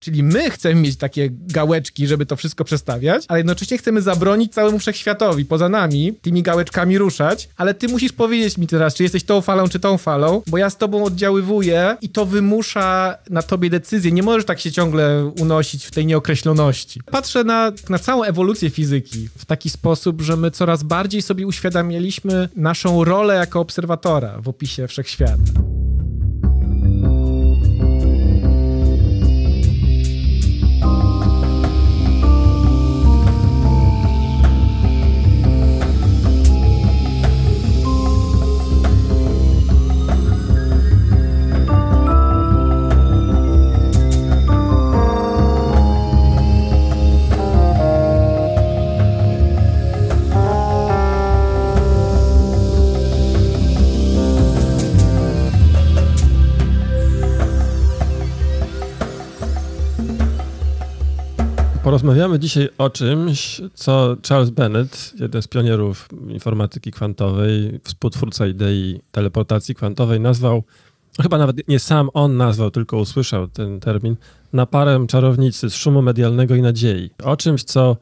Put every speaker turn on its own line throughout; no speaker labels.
Czyli my chcemy mieć takie gałeczki, żeby to wszystko przestawiać, ale jednocześnie chcemy zabronić całemu wszechświatowi poza nami tymi gałeczkami ruszać, ale ty musisz powiedzieć mi teraz, czy jesteś tą falą, czy tą falą, bo ja z tobą oddziaływuję i to wymusza na tobie decyzję. Nie możesz tak się ciągle unosić w tej nieokreśloności. Patrzę na, na całą ewolucję fizyki w taki sposób, że my coraz bardziej sobie uświadamialiśmy naszą rolę jako obserwatora w opisie wszechświata.
Porozmawiamy dzisiaj o czymś, co Charles Bennett, jeden z pionierów informatyki kwantowej, współtwórca idei teleportacji kwantowej, nazwał, chyba nawet nie sam on nazwał, tylko usłyszał ten termin, naparem czarownicy z szumu medialnego i nadziei. O czymś, co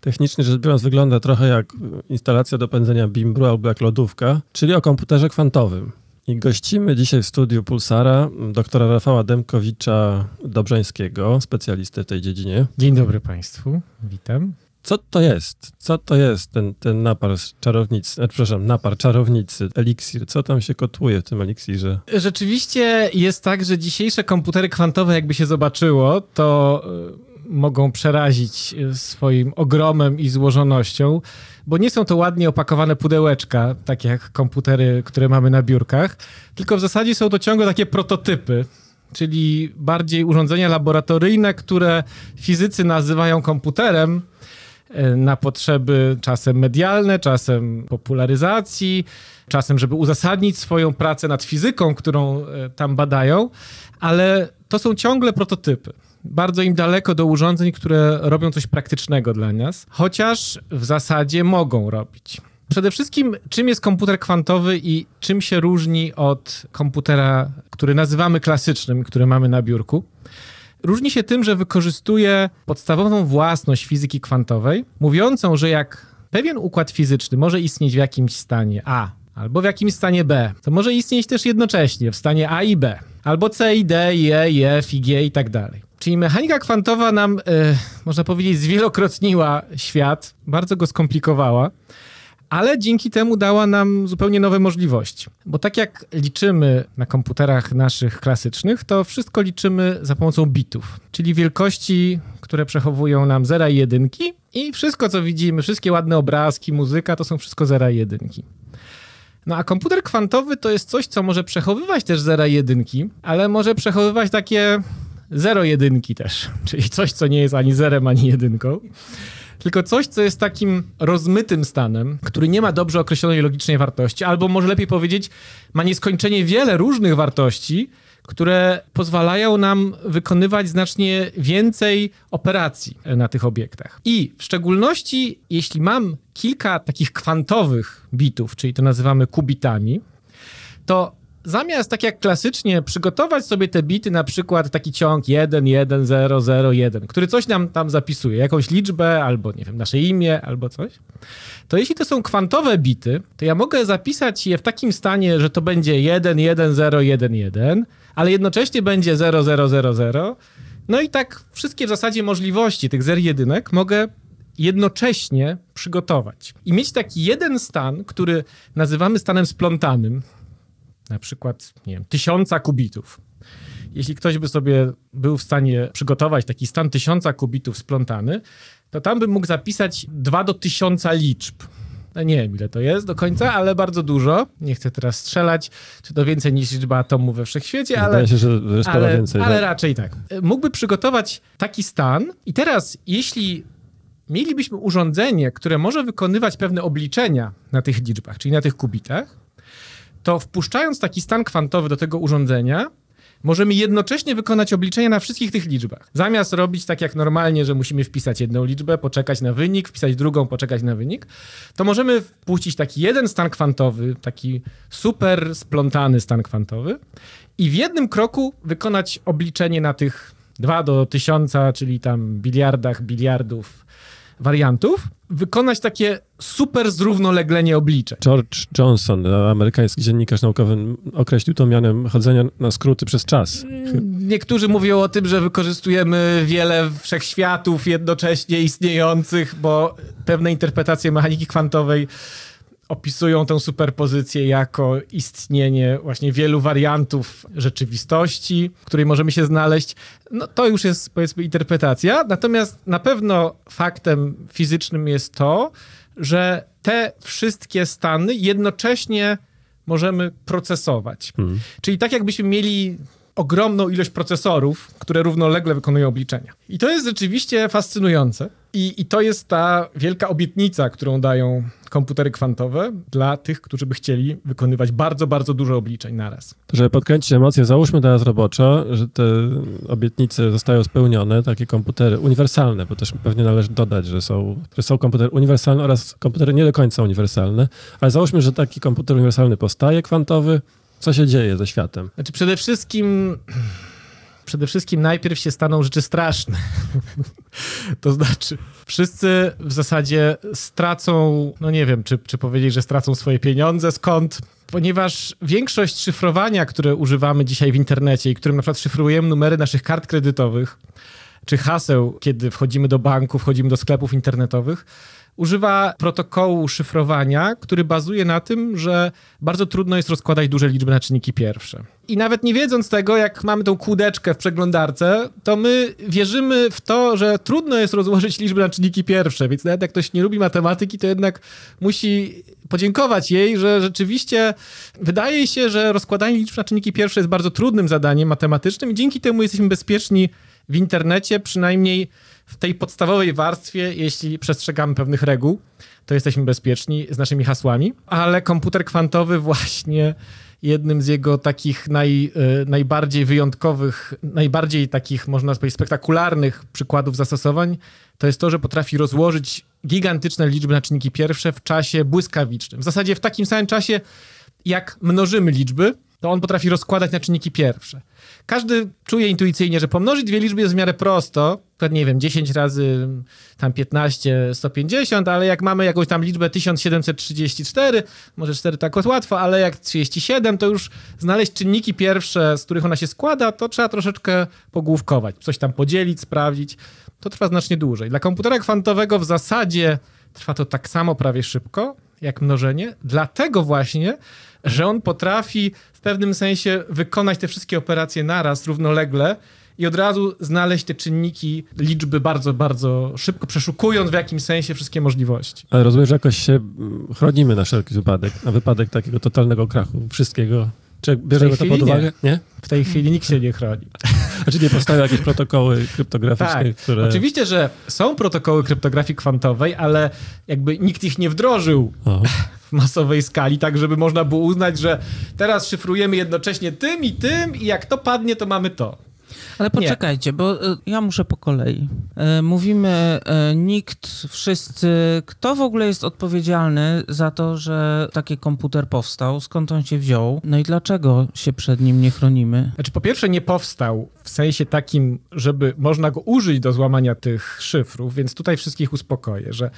technicznie rzecz biorąc wygląda trochę jak instalacja do pędzenia bimbru albo jak lodówka, czyli o komputerze kwantowym. I gościmy dzisiaj w studiu Pulsara doktora Rafała Demkowicza-Dobrzeńskiego, specjalistę w tej dziedzinie. Dzień dobry Państwu, witam. Co to jest? Co to jest ten, ten napar czarownicy, e, przepraszam, napar czarownicy, eliksir? Co tam się kotuje w tym eliksirze?
Rzeczywiście jest tak, że dzisiejsze komputery kwantowe, jakby się zobaczyło, to mogą przerazić e, swoim ogromem i złożonością, bo nie są to ładnie opakowane pudełeczka, takie jak komputery, które mamy na biurkach, tylko w zasadzie są to ciągle takie prototypy, czyli bardziej urządzenia laboratoryjne, które fizycy nazywają komputerem e, na potrzeby czasem medialne, czasem popularyzacji, czasem, żeby uzasadnić swoją pracę nad fizyką, którą e, tam badają, ale to są ciągle prototypy. Bardzo im daleko do urządzeń, które robią coś praktycznego dla nas, chociaż w zasadzie mogą robić. Przede wszystkim, czym jest komputer kwantowy i czym się różni od komputera, który nazywamy klasycznym, który mamy na biurku? Różni się tym, że wykorzystuje podstawową własność fizyki kwantowej, mówiącą, że jak pewien układ fizyczny może istnieć w jakimś stanie A albo w jakimś stanie B, to może istnieć też jednocześnie w stanie A i B, albo C i D i E i F i G i tak dalej. Czyli mechanika kwantowa nam, e, można powiedzieć, zwielokrotniła świat, bardzo go skomplikowała ale dzięki temu dała nam zupełnie nowe możliwości. Bo tak jak liczymy na komputerach naszych klasycznych, to wszystko liczymy za pomocą bitów, czyli wielkości, które przechowują nam zera i jedynki. I wszystko, co widzimy, wszystkie ładne obrazki, muzyka, to są wszystko zera i jedynki. No a komputer kwantowy to jest coś, co może przechowywać też zera i jedynki, ale może przechowywać takie zero jedynki też, czyli coś, co nie jest ani zerem, ani jedynką tylko coś, co jest takim rozmytym stanem, który nie ma dobrze określonej logicznej wartości, albo może lepiej powiedzieć, ma nieskończenie wiele różnych wartości, które pozwalają nam wykonywać znacznie więcej operacji na tych obiektach. I w szczególności, jeśli mam kilka takich kwantowych bitów, czyli to nazywamy kubitami, to zamiast tak jak klasycznie przygotować sobie te bity, na przykład taki ciąg 1, 1, 0, 0, 1, który coś nam tam zapisuje, jakąś liczbę albo, nie wiem, nasze imię albo coś, to jeśli to są kwantowe bity, to ja mogę zapisać je w takim stanie, że to będzie 1, 1, 0, 1, 1, ale jednocześnie będzie 0, 0, 0, 0. No i tak wszystkie w zasadzie możliwości tych zer jedynek mogę jednocześnie przygotować. I mieć taki jeden stan, który nazywamy stanem splątanym, na przykład, nie wiem, tysiąca kubitów. Jeśli ktoś by sobie był w stanie przygotować taki stan tysiąca kubitów splątany, to tam bym mógł zapisać 2 do tysiąca liczb. No nie wiem, ile to jest do końca, ale bardzo dużo. Nie chcę teraz strzelać, czy to więcej niż liczba atomów we wszechświecie, Zdaje ale, się, że jest ale, więcej, ale tak? raczej tak. Mógłby przygotować taki stan i teraz, jeśli mielibyśmy urządzenie, które może wykonywać pewne obliczenia na tych liczbach, czyli na tych kubitach, to wpuszczając taki stan kwantowy do tego urządzenia, możemy jednocześnie wykonać obliczenia na wszystkich tych liczbach. Zamiast robić tak jak normalnie, że musimy wpisać jedną liczbę, poczekać na wynik, wpisać drugą, poczekać na wynik, to możemy wpuścić taki jeden stan kwantowy, taki super splątany stan kwantowy i w jednym kroku wykonać obliczenie na tych 2 do 1000, czyli tam biliardach, biliardów wariantów
wykonać takie super zrównoleglenie obliczeń. George Johnson, amerykański dziennikarz naukowy, określił to mianem chodzenia na skróty przez czas.
Niektórzy mówią o tym, że wykorzystujemy wiele wszechświatów jednocześnie istniejących, bo pewne interpretacje mechaniki kwantowej opisują tę superpozycję jako istnienie właśnie wielu wariantów rzeczywistości, w której możemy się znaleźć. No to już jest powiedzmy interpretacja, natomiast na pewno faktem fizycznym jest to, że te wszystkie stany jednocześnie możemy procesować. Hmm. Czyli tak jakbyśmy mieli ogromną ilość procesorów, które równolegle wykonują obliczenia. I to jest rzeczywiście fascynujące. I, I to jest ta wielka obietnica, którą dają komputery kwantowe dla tych, którzy by chcieli wykonywać bardzo, bardzo dużo obliczeń naraz.
To, żeby podkręcić emocje, załóżmy teraz roboczo, że te obietnice zostają spełnione, takie komputery uniwersalne, bo też pewnie należy dodać, że są, że są komputery uniwersalne oraz komputery nie do końca uniwersalne, ale załóżmy, że taki komputer uniwersalny powstaje, kwantowy, co się dzieje ze światem?
Znaczy przede wszystkim przede wszystkim najpierw się staną rzeczy straszne. to znaczy, wszyscy w zasadzie stracą, no nie wiem, czy, czy powiedzieć, że stracą swoje pieniądze, skąd? Ponieważ większość szyfrowania, które używamy dzisiaj w internecie i którym na przykład szyfrujemy numery naszych kart kredytowych, czy haseł, kiedy wchodzimy do banku, wchodzimy do sklepów internetowych, używa protokołu szyfrowania, który bazuje na tym, że bardzo trudno jest rozkładać duże liczby na czynniki pierwsze. I nawet nie wiedząc tego, jak mamy tą kółdeczkę w przeglądarce, to my wierzymy w to, że trudno jest rozłożyć liczby na czynniki pierwsze, więc nawet jak ktoś nie lubi matematyki, to jednak musi podziękować jej, że rzeczywiście wydaje się, że rozkładanie liczb na czynniki pierwsze jest bardzo trudnym zadaniem matematycznym i dzięki temu jesteśmy bezpieczni w internecie, przynajmniej w tej podstawowej warstwie, jeśli przestrzegamy pewnych reguł, to jesteśmy bezpieczni z naszymi hasłami, ale komputer kwantowy właśnie jednym z jego takich naj, e, najbardziej wyjątkowych, najbardziej takich, można powiedzieć, spektakularnych przykładów zastosowań, to jest to, że potrafi rozłożyć gigantyczne liczby na czynniki pierwsze w czasie błyskawicznym. W zasadzie w takim samym czasie, jak mnożymy liczby, to on potrafi rozkładać na czynniki pierwsze. Każdy czuje intuicyjnie, że pomnożyć dwie liczby jest w miarę prosto, przykład, nie wiem, 10 razy tam 15, 150, ale jak mamy jakąś tam liczbę 1734, może 4 tak łatwo, ale jak 37, to już znaleźć czynniki pierwsze, z których ona się składa, to trzeba troszeczkę pogłówkować, coś tam podzielić, sprawdzić. To trwa znacznie dłużej. Dla komputera kwantowego w zasadzie trwa to tak samo prawie szybko jak mnożenie, dlatego właśnie, że on potrafi w pewnym sensie wykonać te wszystkie operacje naraz, równolegle, i od razu znaleźć te czynniki liczby bardzo, bardzo szybko, przeszukując w jakimś sensie wszystkie możliwości.
Ale rozumiem, że jakoś się mm, chronimy na wszelki wypadek, na wypadek takiego totalnego krachu wszystkiego. Czy bierzemy to pod uwagę? Nie. nie. W tej chwili
nikt się nie chroni.
Znaczy nie powstają jakieś protokoły kryptograficzne,
tak. które... Oczywiście, że są protokoły kryptografii kwantowej, ale jakby nikt ich nie wdrożył w masowej skali, tak żeby można było uznać, że teraz szyfrujemy jednocześnie tym i tym
i jak to padnie, to mamy to. Ale poczekajcie, nie. bo e, ja muszę po kolei. E, mówimy e, nikt, wszyscy. Kto w ogóle jest odpowiedzialny za to, że taki komputer powstał? Skąd on się wziął? No i dlaczego się przed nim nie chronimy? Znaczy, po pierwsze, nie powstał w sensie takim, żeby można go
użyć do złamania tych szyfrów, więc tutaj wszystkich uspokoję, że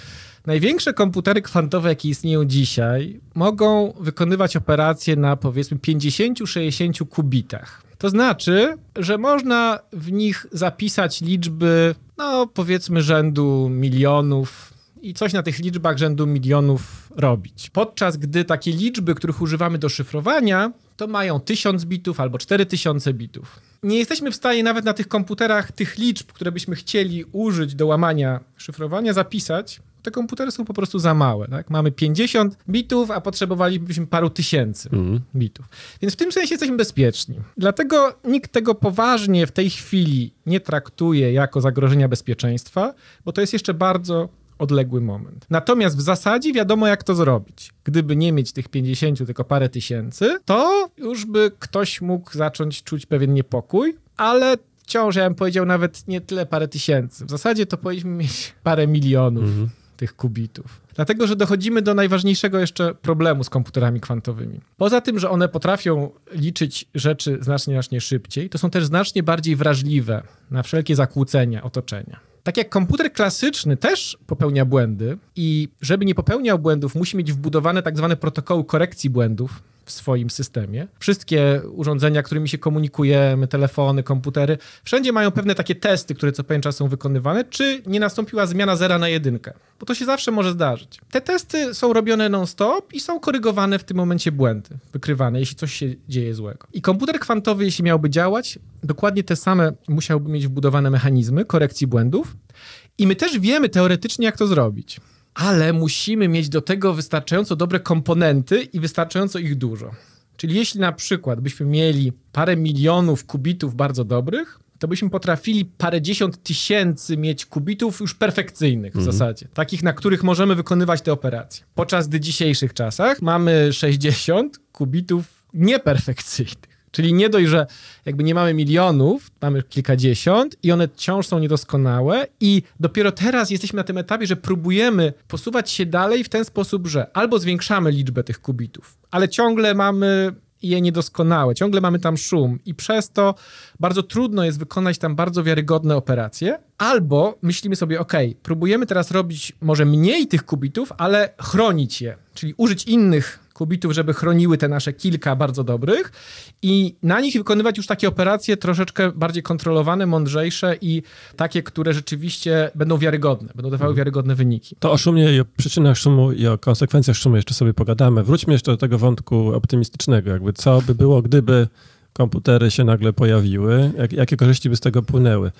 największe komputery kwantowe, jakie istnieją dzisiaj, mogą wykonywać operacje na powiedzmy 50-60 kubitach. To znaczy, że można w nich zapisać liczby, no powiedzmy rzędu milionów, i coś na tych liczbach rzędu milionów robić. Podczas gdy takie liczby, których używamy do szyfrowania, to mają 1000 bitów albo 4000 bitów. Nie jesteśmy w stanie nawet na tych komputerach tych liczb, które byśmy chcieli użyć do łamania szyfrowania, zapisać, te komputery są po prostu za małe. Tak? Mamy 50 bitów, a potrzebowalibyśmy paru tysięcy mm. bitów. Więc w tym sensie jesteśmy bezpieczni. Dlatego nikt tego poważnie w tej chwili nie traktuje jako zagrożenia bezpieczeństwa, bo to jest jeszcze bardzo odległy moment. Natomiast w zasadzie wiadomo, jak to zrobić. Gdyby nie mieć tych 50, tylko parę tysięcy, to już by ktoś mógł zacząć czuć pewien niepokój, ale wciąż, ja bym powiedział, nawet nie tyle parę tysięcy. W zasadzie to powinniśmy mieć parę milionów. Mhm tych kubitów. Dlatego, że dochodzimy do najważniejszego jeszcze problemu z komputerami kwantowymi. Poza tym, że one potrafią liczyć rzeczy znacznie, znacznie szybciej, to są też znacznie bardziej wrażliwe na wszelkie zakłócenia otoczenia. Tak jak komputer klasyczny też popełnia błędy i żeby nie popełniał błędów, musi mieć wbudowane tak zwane protokoły korekcji błędów, w swoim systemie. Wszystkie urządzenia, którymi się komunikujemy, telefony, komputery, wszędzie mają pewne takie testy, które co pewien czas są wykonywane, czy nie nastąpiła zmiana zera na jedynkę. Bo to się zawsze może zdarzyć. Te testy są robione non-stop i są korygowane w tym momencie błędy, wykrywane, jeśli coś się dzieje złego. I komputer kwantowy, jeśli miałby działać, dokładnie te same musiałby mieć wbudowane mechanizmy korekcji błędów. I my też wiemy teoretycznie, jak to zrobić ale musimy mieć do tego wystarczająco dobre komponenty i wystarczająco ich dużo. Czyli jeśli na przykład byśmy mieli parę milionów kubitów bardzo dobrych, to byśmy potrafili parędziesiąt tysięcy mieć kubitów już perfekcyjnych w mhm. zasadzie, takich, na których możemy wykonywać te operacje. Podczas gdy dzisiejszych czasach mamy 60 kubitów nieperfekcyjnych. Czyli nie dość, że jakby nie mamy milionów, mamy kilkadziesiąt i one wciąż są niedoskonałe i dopiero teraz jesteśmy na tym etapie, że próbujemy posuwać się dalej w ten sposób, że albo zwiększamy liczbę tych kubitów, ale ciągle mamy je niedoskonałe, ciągle mamy tam szum i przez to bardzo trudno jest wykonać tam bardzo wiarygodne operacje, albo myślimy sobie, ok, próbujemy teraz robić może mniej tych kubitów, ale chronić je, czyli użyć innych kubitów, żeby chroniły te nasze kilka bardzo dobrych i na nich wykonywać już takie operacje troszeczkę bardziej kontrolowane, mądrzejsze i takie, które rzeczywiście będą wiarygodne, będą dawały mhm. wiarygodne wyniki.
To o szumie i o przyczynach szumu i o konsekwencjach szumu jeszcze sobie pogadamy. Wróćmy jeszcze do tego wątku optymistycznego, jakby co by było, gdyby komputery się nagle pojawiły, jak, jakie korzyści by z tego płynęły.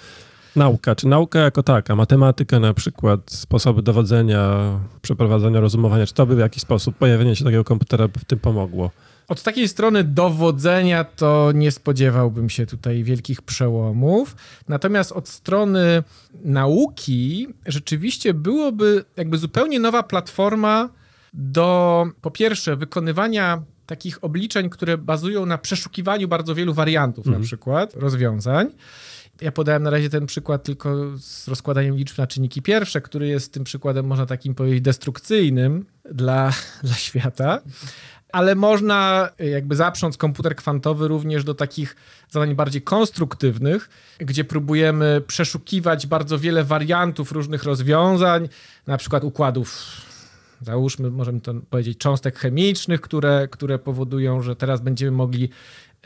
Nauka, czy nauka jako taka, matematyka na przykład, sposoby dowodzenia, przeprowadzania rozumowania, czy to by w jakiś sposób pojawienie się takiego komputera w tym pomogło?
Od takiej strony dowodzenia to nie spodziewałbym się tutaj wielkich przełomów. Natomiast od strony nauki rzeczywiście byłoby jakby zupełnie nowa platforma do po pierwsze wykonywania takich obliczeń, które bazują na przeszukiwaniu bardzo wielu wariantów na mhm. przykład rozwiązań. Ja podałem na razie ten przykład tylko z rozkładaniem liczb na czynniki pierwsze, który jest tym przykładem, można takim powiedzieć, destrukcyjnym dla, dla świata ale można jakby zaprząc komputer kwantowy również do takich zadań bardziej konstruktywnych, gdzie próbujemy przeszukiwać bardzo wiele wariantów różnych rozwiązań, na przykład układów załóżmy, możemy to powiedzieć, cząstek chemicznych, które, które powodują, że teraz będziemy mogli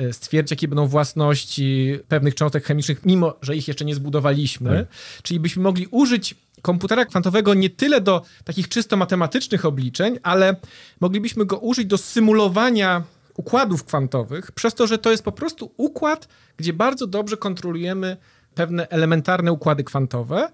E, stwierdzić, jakie będą własności pewnych cząstek chemicznych, mimo że ich jeszcze nie zbudowaliśmy. Hmm. Czyli byśmy mogli użyć komputera kwantowego nie tyle do takich czysto matematycznych obliczeń, ale moglibyśmy go użyć do symulowania układów kwantowych, przez to, że to jest po prostu układ, gdzie bardzo dobrze kontrolujemy pewne elementarne układy kwantowe,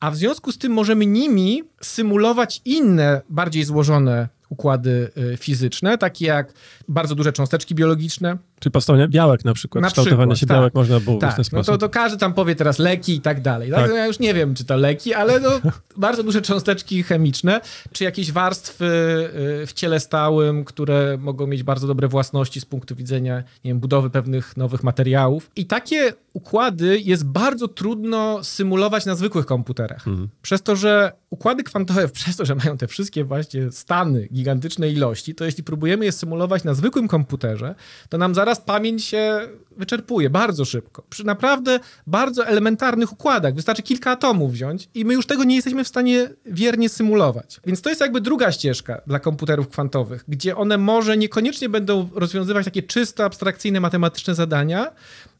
a w związku z tym możemy nimi symulować inne, bardziej złożone układy y, fizyczne, takie jak bardzo duże cząsteczki biologiczne,
Czyli powstanie białek na przykład, na kształtowanie przykład, się tak. białek można było tak. w ten sposób. No to, to
każdy tam powie teraz leki i tak dalej. No, tak? Ja już nie wiem, czy to leki, ale no, bardzo duże cząsteczki chemiczne, czy jakieś warstwy y, w ciele stałym, które mogą mieć bardzo dobre własności z punktu widzenia nie wiem, budowy pewnych nowych materiałów. I takie układy jest bardzo trudno symulować na zwykłych komputerach. Mhm. Przez to, że układy kwantowe, przez to, że mają te wszystkie właśnie stany, gigantyczne ilości, to jeśli próbujemy je symulować na zwykłym komputerze, to nam zaraz teraz pamięć się wyczerpuje bardzo szybko. Przy naprawdę bardzo elementarnych układach. Wystarczy kilka atomów wziąć i my już tego nie jesteśmy w stanie wiernie symulować. Więc to jest jakby druga ścieżka dla komputerów kwantowych, gdzie one może niekoniecznie będą rozwiązywać takie czysto abstrakcyjne matematyczne zadania,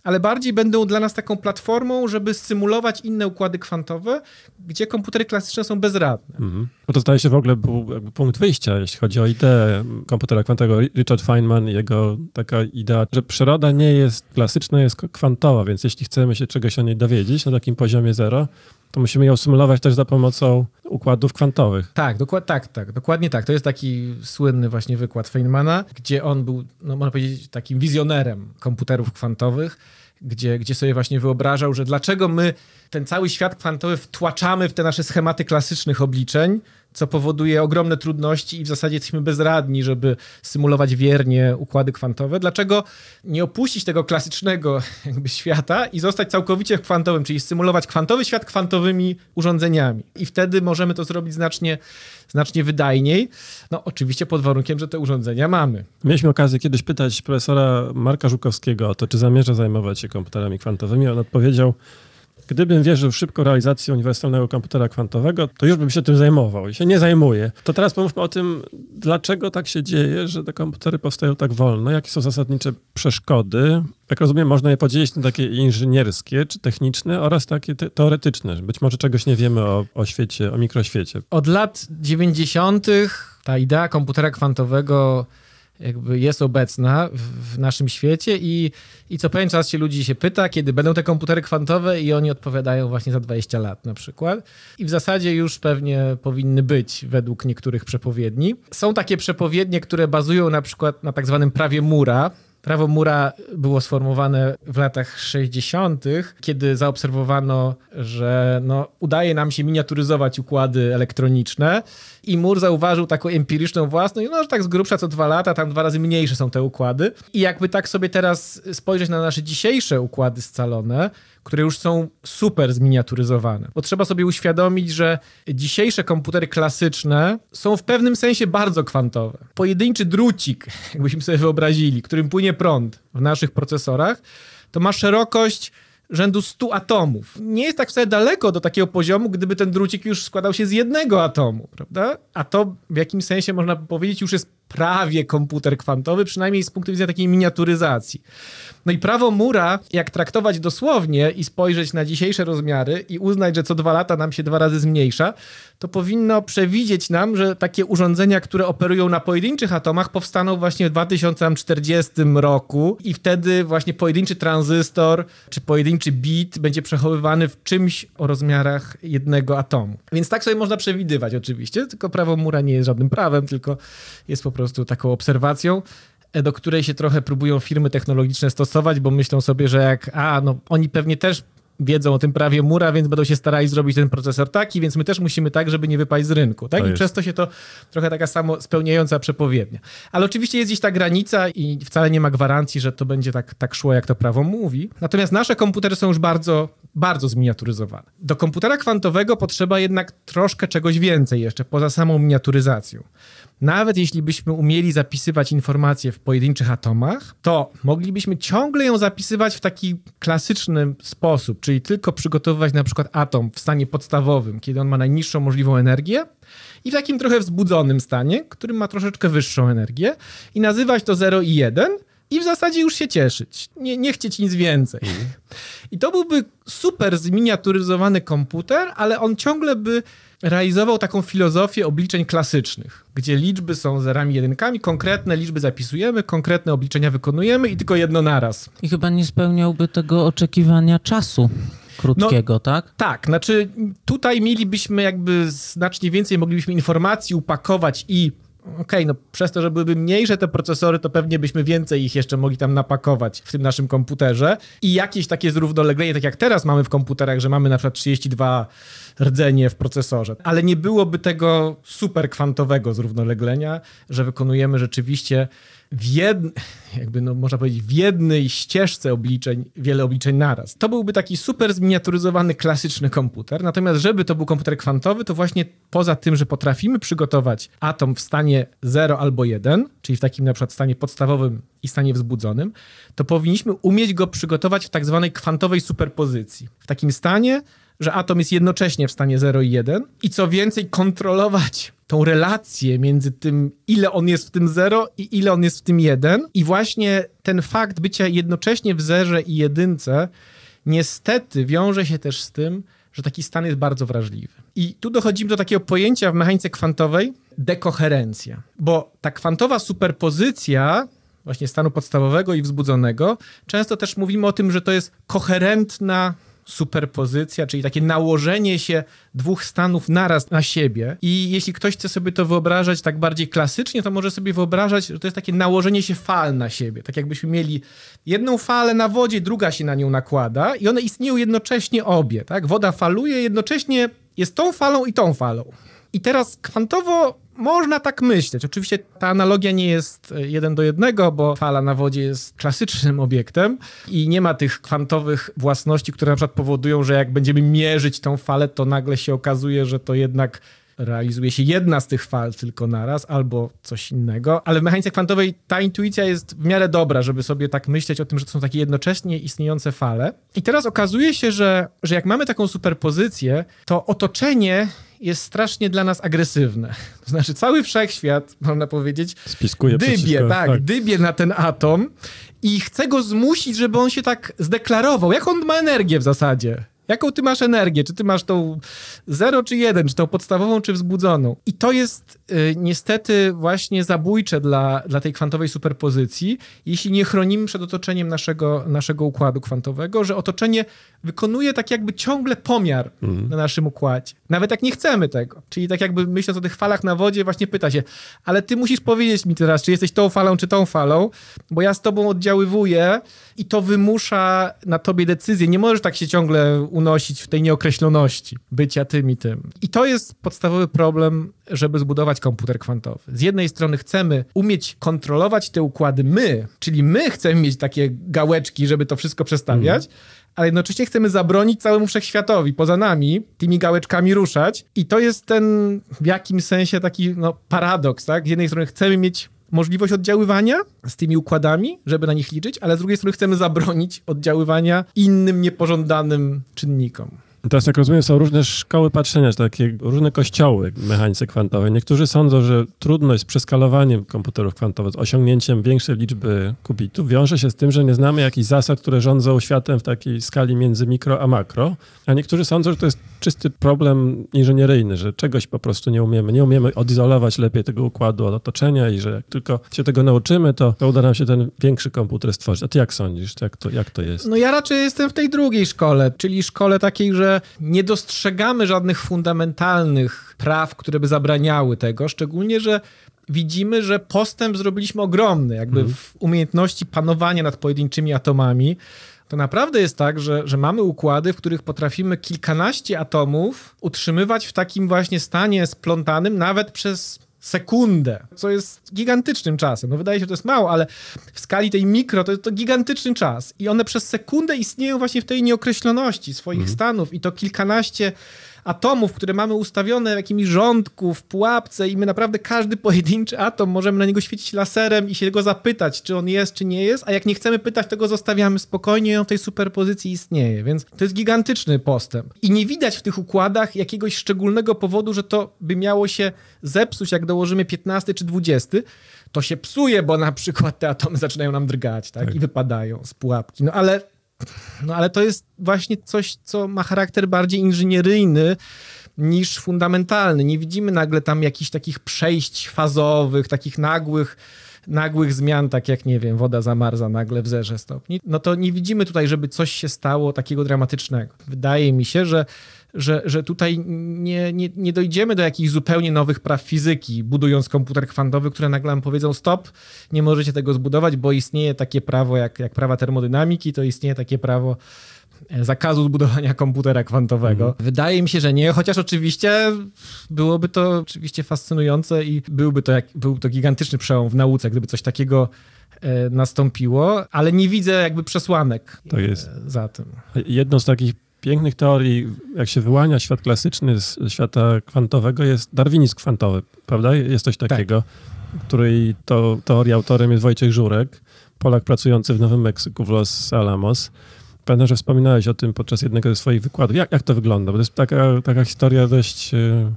ale bardziej będą dla nas taką platformą, żeby symulować inne układy kwantowe, gdzie komputery klasyczne są bezradne.
Mhm. No to zdaje się w ogóle był punkt wyjścia, jeśli chodzi o ideę komputera kwantowego. Richard Feynman i jego taka idea, że przyroda nie jest klasyczna jest kwantowa, więc jeśli chcemy się czegoś o niej dowiedzieć na takim poziomie zero, to musimy ją symulować też za pomocą układów kwantowych.
Tak, dokład, tak, tak, dokładnie tak. To jest taki słynny właśnie wykład Feynmana, gdzie on był, no, można powiedzieć, takim wizjonerem komputerów kwantowych gdzie, gdzie sobie właśnie wyobrażał, że dlaczego my ten cały świat kwantowy wtłaczamy w te nasze schematy klasycznych obliczeń, co powoduje ogromne trudności i w zasadzie jesteśmy bezradni, żeby symulować wiernie układy kwantowe. Dlaczego nie opuścić tego klasycznego jakby świata i zostać całkowicie kwantowym, czyli symulować kwantowy świat kwantowymi urządzeniami? I wtedy możemy to zrobić znacznie, znacznie wydajniej. No oczywiście pod warunkiem, że te urządzenia mamy.
Mieliśmy okazję kiedyś pytać profesora Marka Żukowskiego o to, czy zamierza zajmować się komputerami kwantowymi. On odpowiedział, Gdybym wierzył w szybką realizację uniwersalnego komputera kwantowego, to już bym się tym zajmował i się nie zajmuję. To teraz pomówmy o tym, dlaczego tak się dzieje, że te komputery powstają tak wolno, jakie są zasadnicze przeszkody. Jak rozumiem, można je podzielić na takie inżynierskie czy techniczne oraz takie te teoretyczne. Być może czegoś nie wiemy o, o świecie, o mikroświecie.
Od lat 90. ta idea komputera kwantowego jakby jest obecna w, naszym świecie i, i co pewien czas się ludzi się pyta, kiedy będą te komputery kwantowe i oni odpowiadają właśnie za 20 lat na przykład. I w zasadzie już pewnie powinny być według niektórych przepowiedni. Są takie przepowiednie, które bazują na przykład na tak zwanym prawie Mura, Prawo Mura było sformułowane w latach 60., kiedy zaobserwowano, że no, udaje nam się miniaturyzować układy elektroniczne i Mur zauważył taką empiryczną własność, no, że tak z grubsza co dwa lata, tam dwa razy mniejsze są te układy. I jakby tak sobie teraz spojrzeć na nasze dzisiejsze układy scalone, które już są super zminiaturyzowane. Bo trzeba sobie uświadomić, że dzisiejsze komputery klasyczne są w pewnym sensie bardzo kwantowe. Pojedynczy drucik, jakbyśmy sobie wyobrazili, którym płynie prąd w naszych procesorach, to ma szerokość rzędu 100 atomów. Nie jest tak wcale daleko do takiego poziomu, gdyby ten drucik już składał się z jednego atomu, prawda? A to w jakimś sensie można powiedzieć już jest prawie komputer kwantowy, przynajmniej z punktu widzenia takiej miniaturyzacji. No i prawo Mura, jak traktować dosłownie i spojrzeć na dzisiejsze rozmiary i uznać, że co dwa lata nam się dwa razy zmniejsza, to powinno przewidzieć nam, że takie urządzenia, które operują na pojedynczych atomach, powstaną właśnie w 2040 roku i wtedy właśnie pojedynczy tranzystor czy pojedynczy bit będzie przechowywany w czymś o rozmiarach jednego atomu. Więc tak sobie można przewidywać oczywiście, tylko prawo Mura nie jest żadnym prawem, tylko jest po prostu taką obserwacją. E, do której się trochę próbują firmy technologiczne stosować, bo myślą sobie, że jak, a no oni pewnie też wiedzą o tym prawie mura, więc będą się starali zrobić ten procesor taki, więc my też musimy tak, żeby nie wypaść z rynku. Tak? I jest. przez to się to trochę taka samo spełniająca przepowiednia. Ale oczywiście jest gdzieś ta granica i wcale nie ma gwarancji, że to będzie tak, tak szło, jak to prawo mówi. Natomiast nasze komputery są już bardzo, bardzo zminiaturyzowane. Do komputera kwantowego potrzeba jednak troszkę czegoś więcej jeszcze, poza samą miniaturyzacją nawet jeśli byśmy umieli zapisywać informacje w pojedynczych atomach, to moglibyśmy ciągle ją zapisywać w taki klasyczny sposób, czyli tylko przygotowywać na przykład atom w stanie podstawowym, kiedy on ma najniższą możliwą energię, i w takim trochę wzbudzonym stanie, który ma troszeczkę wyższą energię, i nazywać to 0 i 1 i w zasadzie już się cieszyć. Nie, nie chcieć nic więcej. Mhm. I to byłby super zminiaturyzowany komputer, ale on ciągle by realizował taką filozofię obliczeń klasycznych, gdzie liczby są zerami, jedynkami, konkretne liczby zapisujemy, konkretne obliczenia wykonujemy i tylko jedno
naraz. I chyba nie
spełniałby
tego oczekiwania czasu krótkiego, no, tak?
Tak, znaczy tutaj mielibyśmy jakby znacznie więcej, moglibyśmy informacji upakować i okej, okay, no przez to, że byłyby mniejsze te procesory, to pewnie byśmy więcej ich jeszcze mogli tam napakować w tym naszym komputerze i jakieś takie zrównoleglenie, tak jak teraz mamy w komputerach, że mamy na przykład 32 rdzenie w procesorze. Ale nie byłoby tego super kwantowego zrównoleglenia, że wykonujemy rzeczywiście w jednej, jakby no, można powiedzieć, w jednej ścieżce obliczeń, wiele obliczeń naraz. To byłby taki super zminiaturyzowany, klasyczny komputer. Natomiast, żeby to był komputer kwantowy, to właśnie poza tym, że potrafimy przygotować atom w stanie 0 albo 1, czyli w takim na przykład stanie podstawowym i stanie wzbudzonym, to powinniśmy umieć go przygotować w tak zwanej kwantowej superpozycji. W takim stanie, że atom jest jednocześnie w stanie 0 i 1 i co więcej kontrolować tą relację między tym, ile on jest w tym 0 i ile on jest w tym 1 i właśnie ten fakt bycia jednocześnie w zerze i jedynce niestety wiąże się też z tym, że taki stan jest bardzo wrażliwy. I tu dochodzimy do takiego pojęcia w mechanice kwantowej dekoherencja, bo ta kwantowa superpozycja właśnie stanu podstawowego i wzbudzonego, często też mówimy o tym, że to jest koherentna superpozycja, czyli takie nałożenie się dwóch stanów naraz na siebie. I jeśli ktoś chce sobie to wyobrażać tak bardziej klasycznie, to może sobie wyobrażać, że to jest takie nałożenie się fal na siebie. Tak jakbyśmy mieli jedną falę na wodzie, druga się na nią nakłada i one istnieją jednocześnie obie. Tak? Woda faluje, jednocześnie jest tą falą i tą falą. I teraz kwantowo można tak myśleć. Oczywiście ta analogia nie jest e, jeden do jednego, bo fala na wodzie jest klasycznym obiektem i nie ma tych kwantowych własności, które na przykład powodują, że jak będziemy mierzyć tą falę, to nagle się okazuje, że to jednak realizuje się jedna z tych fal tylko naraz albo coś innego, ale w mechanice kwantowej ta intuicja jest w miarę dobra, żeby sobie tak myśleć o tym, że to są takie jednocześnie istniejące fale. I teraz okazuje się, że, że jak mamy taką superpozycję, to otoczenie jest strasznie dla nas agresywne. To znaczy, cały wszechświat, można powiedzieć, Spiskuje dybie, tak, tak, tak, dybie na ten atom i chce go zmusić, żeby on się tak zdeklarował. Jak on ma energię w zasadzie? Jaką ty masz energię? Czy ty masz tą zero czy jeden, czy tą podstawową, czy wzbudzoną? I to jest Y, niestety właśnie zabójcze dla, dla tej kwantowej superpozycji, jeśli nie chronimy przed otoczeniem naszego, naszego układu kwantowego, że otoczenie wykonuje tak jakby ciągle pomiar mm. na naszym układzie. Nawet jak nie chcemy tego. Czyli tak jakby myśląc o tych falach na wodzie, właśnie pyta się, ale ty musisz powiedzieć mi teraz, czy jesteś tą falą, czy tą falą, bo ja z tobą oddziaływuję i to wymusza na tobie decyzję. Nie możesz tak się ciągle unosić w tej nieokreśloności bycia tym i tym. I to jest podstawowy problem żeby zbudować komputer kwantowy. Z jednej strony chcemy umieć kontrolować te układy my, czyli my chcemy mieć takie gałeczki, żeby to wszystko przestawiać, mhm. ale jednocześnie chcemy zabronić całemu wszechświatowi poza nami tymi gałeczkami ruszać. I to jest ten w jakimś sensie taki no, paradoks, tak? Z jednej strony chcemy mieć możliwość oddziaływania z tymi układami, żeby na nich liczyć, ale z drugiej strony chcemy zabronić oddziaływania innym niepożądanym czynnikom.
Teraz, jak rozumiem, są różne szkoły patrzenia, takie różne kościoły w mechanice kwantowej. Niektórzy sądzą, że trudność z przeskalowaniem komputerów kwantowych, z osiągnięciem większej liczby kubitów, wiąże się z tym, że nie znamy jakichś zasad, które rządzą światem w takiej skali między mikro a makro. A niektórzy sądzą, że to jest czysty problem inżynieryjny, że czegoś po prostu nie umiemy. Nie umiemy odizolować lepiej tego układu od otoczenia i że jak tylko się tego nauczymy, to, to uda nam się ten większy komputer stworzyć. A ty jak sądzisz? Jak to, jak to jest?
No ja raczej jestem w tej drugiej szkole, czyli szkole takiej, że nie dostrzegamy żadnych fundamentalnych praw, które by zabraniały tego, szczególnie, że widzimy, że postęp zrobiliśmy ogromny, jakby mhm. w umiejętności panowania nad pojedynczymi atomami. To naprawdę jest tak, że, że mamy układy, w których potrafimy kilkanaście atomów utrzymywać w takim właśnie stanie splątanym nawet przez sekundę, co jest gigantycznym czasem. No wydaje się, że to jest mało, ale w skali tej mikro to jest to gigantyczny czas. I one przez sekundę istnieją właśnie w tej nieokreśloności swoich mhm. stanów i to kilkanaście atomów, które mamy ustawione w jakimś rządku, w pułapce i my naprawdę każdy pojedynczy atom możemy na niego świecić laserem i się go zapytać, czy on jest, czy nie jest, a jak nie chcemy pytać, to go zostawiamy spokojnie, on w tej superpozycji istnieje, więc to jest gigantyczny postęp. I nie widać w tych układach jakiegoś szczególnego powodu, że to by miało się zepsuć, jak dołożymy 15 czy 20, to się psuje, bo na przykład te atomy zaczynają nam drgać, tak? tak. I wypadają z pułapki. No ale no ale to jest właśnie coś, co ma charakter bardziej inżynieryjny niż fundamentalny. Nie widzimy nagle tam jakichś takich przejść fazowych, takich nagłych, nagłych zmian, tak jak, nie wiem, woda zamarza nagle w zerze stopni. No to nie widzimy tutaj, żeby coś się stało takiego dramatycznego. Wydaje mi się, że że, że tutaj nie, nie, nie dojdziemy do jakichś zupełnie nowych praw fizyki, budując komputer kwantowy, które nagle nam powiedzą stop, nie możecie tego zbudować, bo istnieje takie prawo jak, jak prawa termodynamiki, to istnieje takie prawo e, zakazu zbudowania komputera kwantowego. Mhm. Wydaje mi się, że nie, chociaż oczywiście byłoby to oczywiście fascynujące i byłby to, jak, byłby to gigantyczny przełom w nauce, gdyby coś takiego e, nastąpiło, ale nie widzę jakby
przesłanek jest e, za tym. Jedną z takich pięknych teorii, jak się wyłania świat klasyczny z świata kwantowego, jest darwinizm kwantowy, prawda? Jest coś tak. takiego, tak. której to, teorii autorem jest Wojciech Żurek, Polak pracujący w Nowym Meksyku w Los Alamos. Pamiętam, że wspominałeś o tym podczas jednego ze swoich wykładów. Jak, jak to wygląda? Bo to jest taka, taka historia dość e,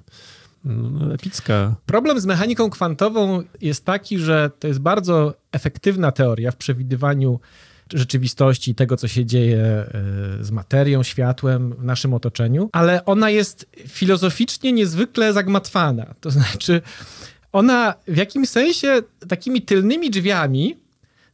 no, epicka.
Problem z mechaniką kwantową jest taki, że to jest bardzo efektywna teoria w przewidywaniu rzeczywistości, tego, co się dzieje e, z materią, światłem w naszym otoczeniu, ale ona jest filozoficznie niezwykle zagmatwana. To znaczy, ona w jakimś sensie takimi tylnymi drzwiami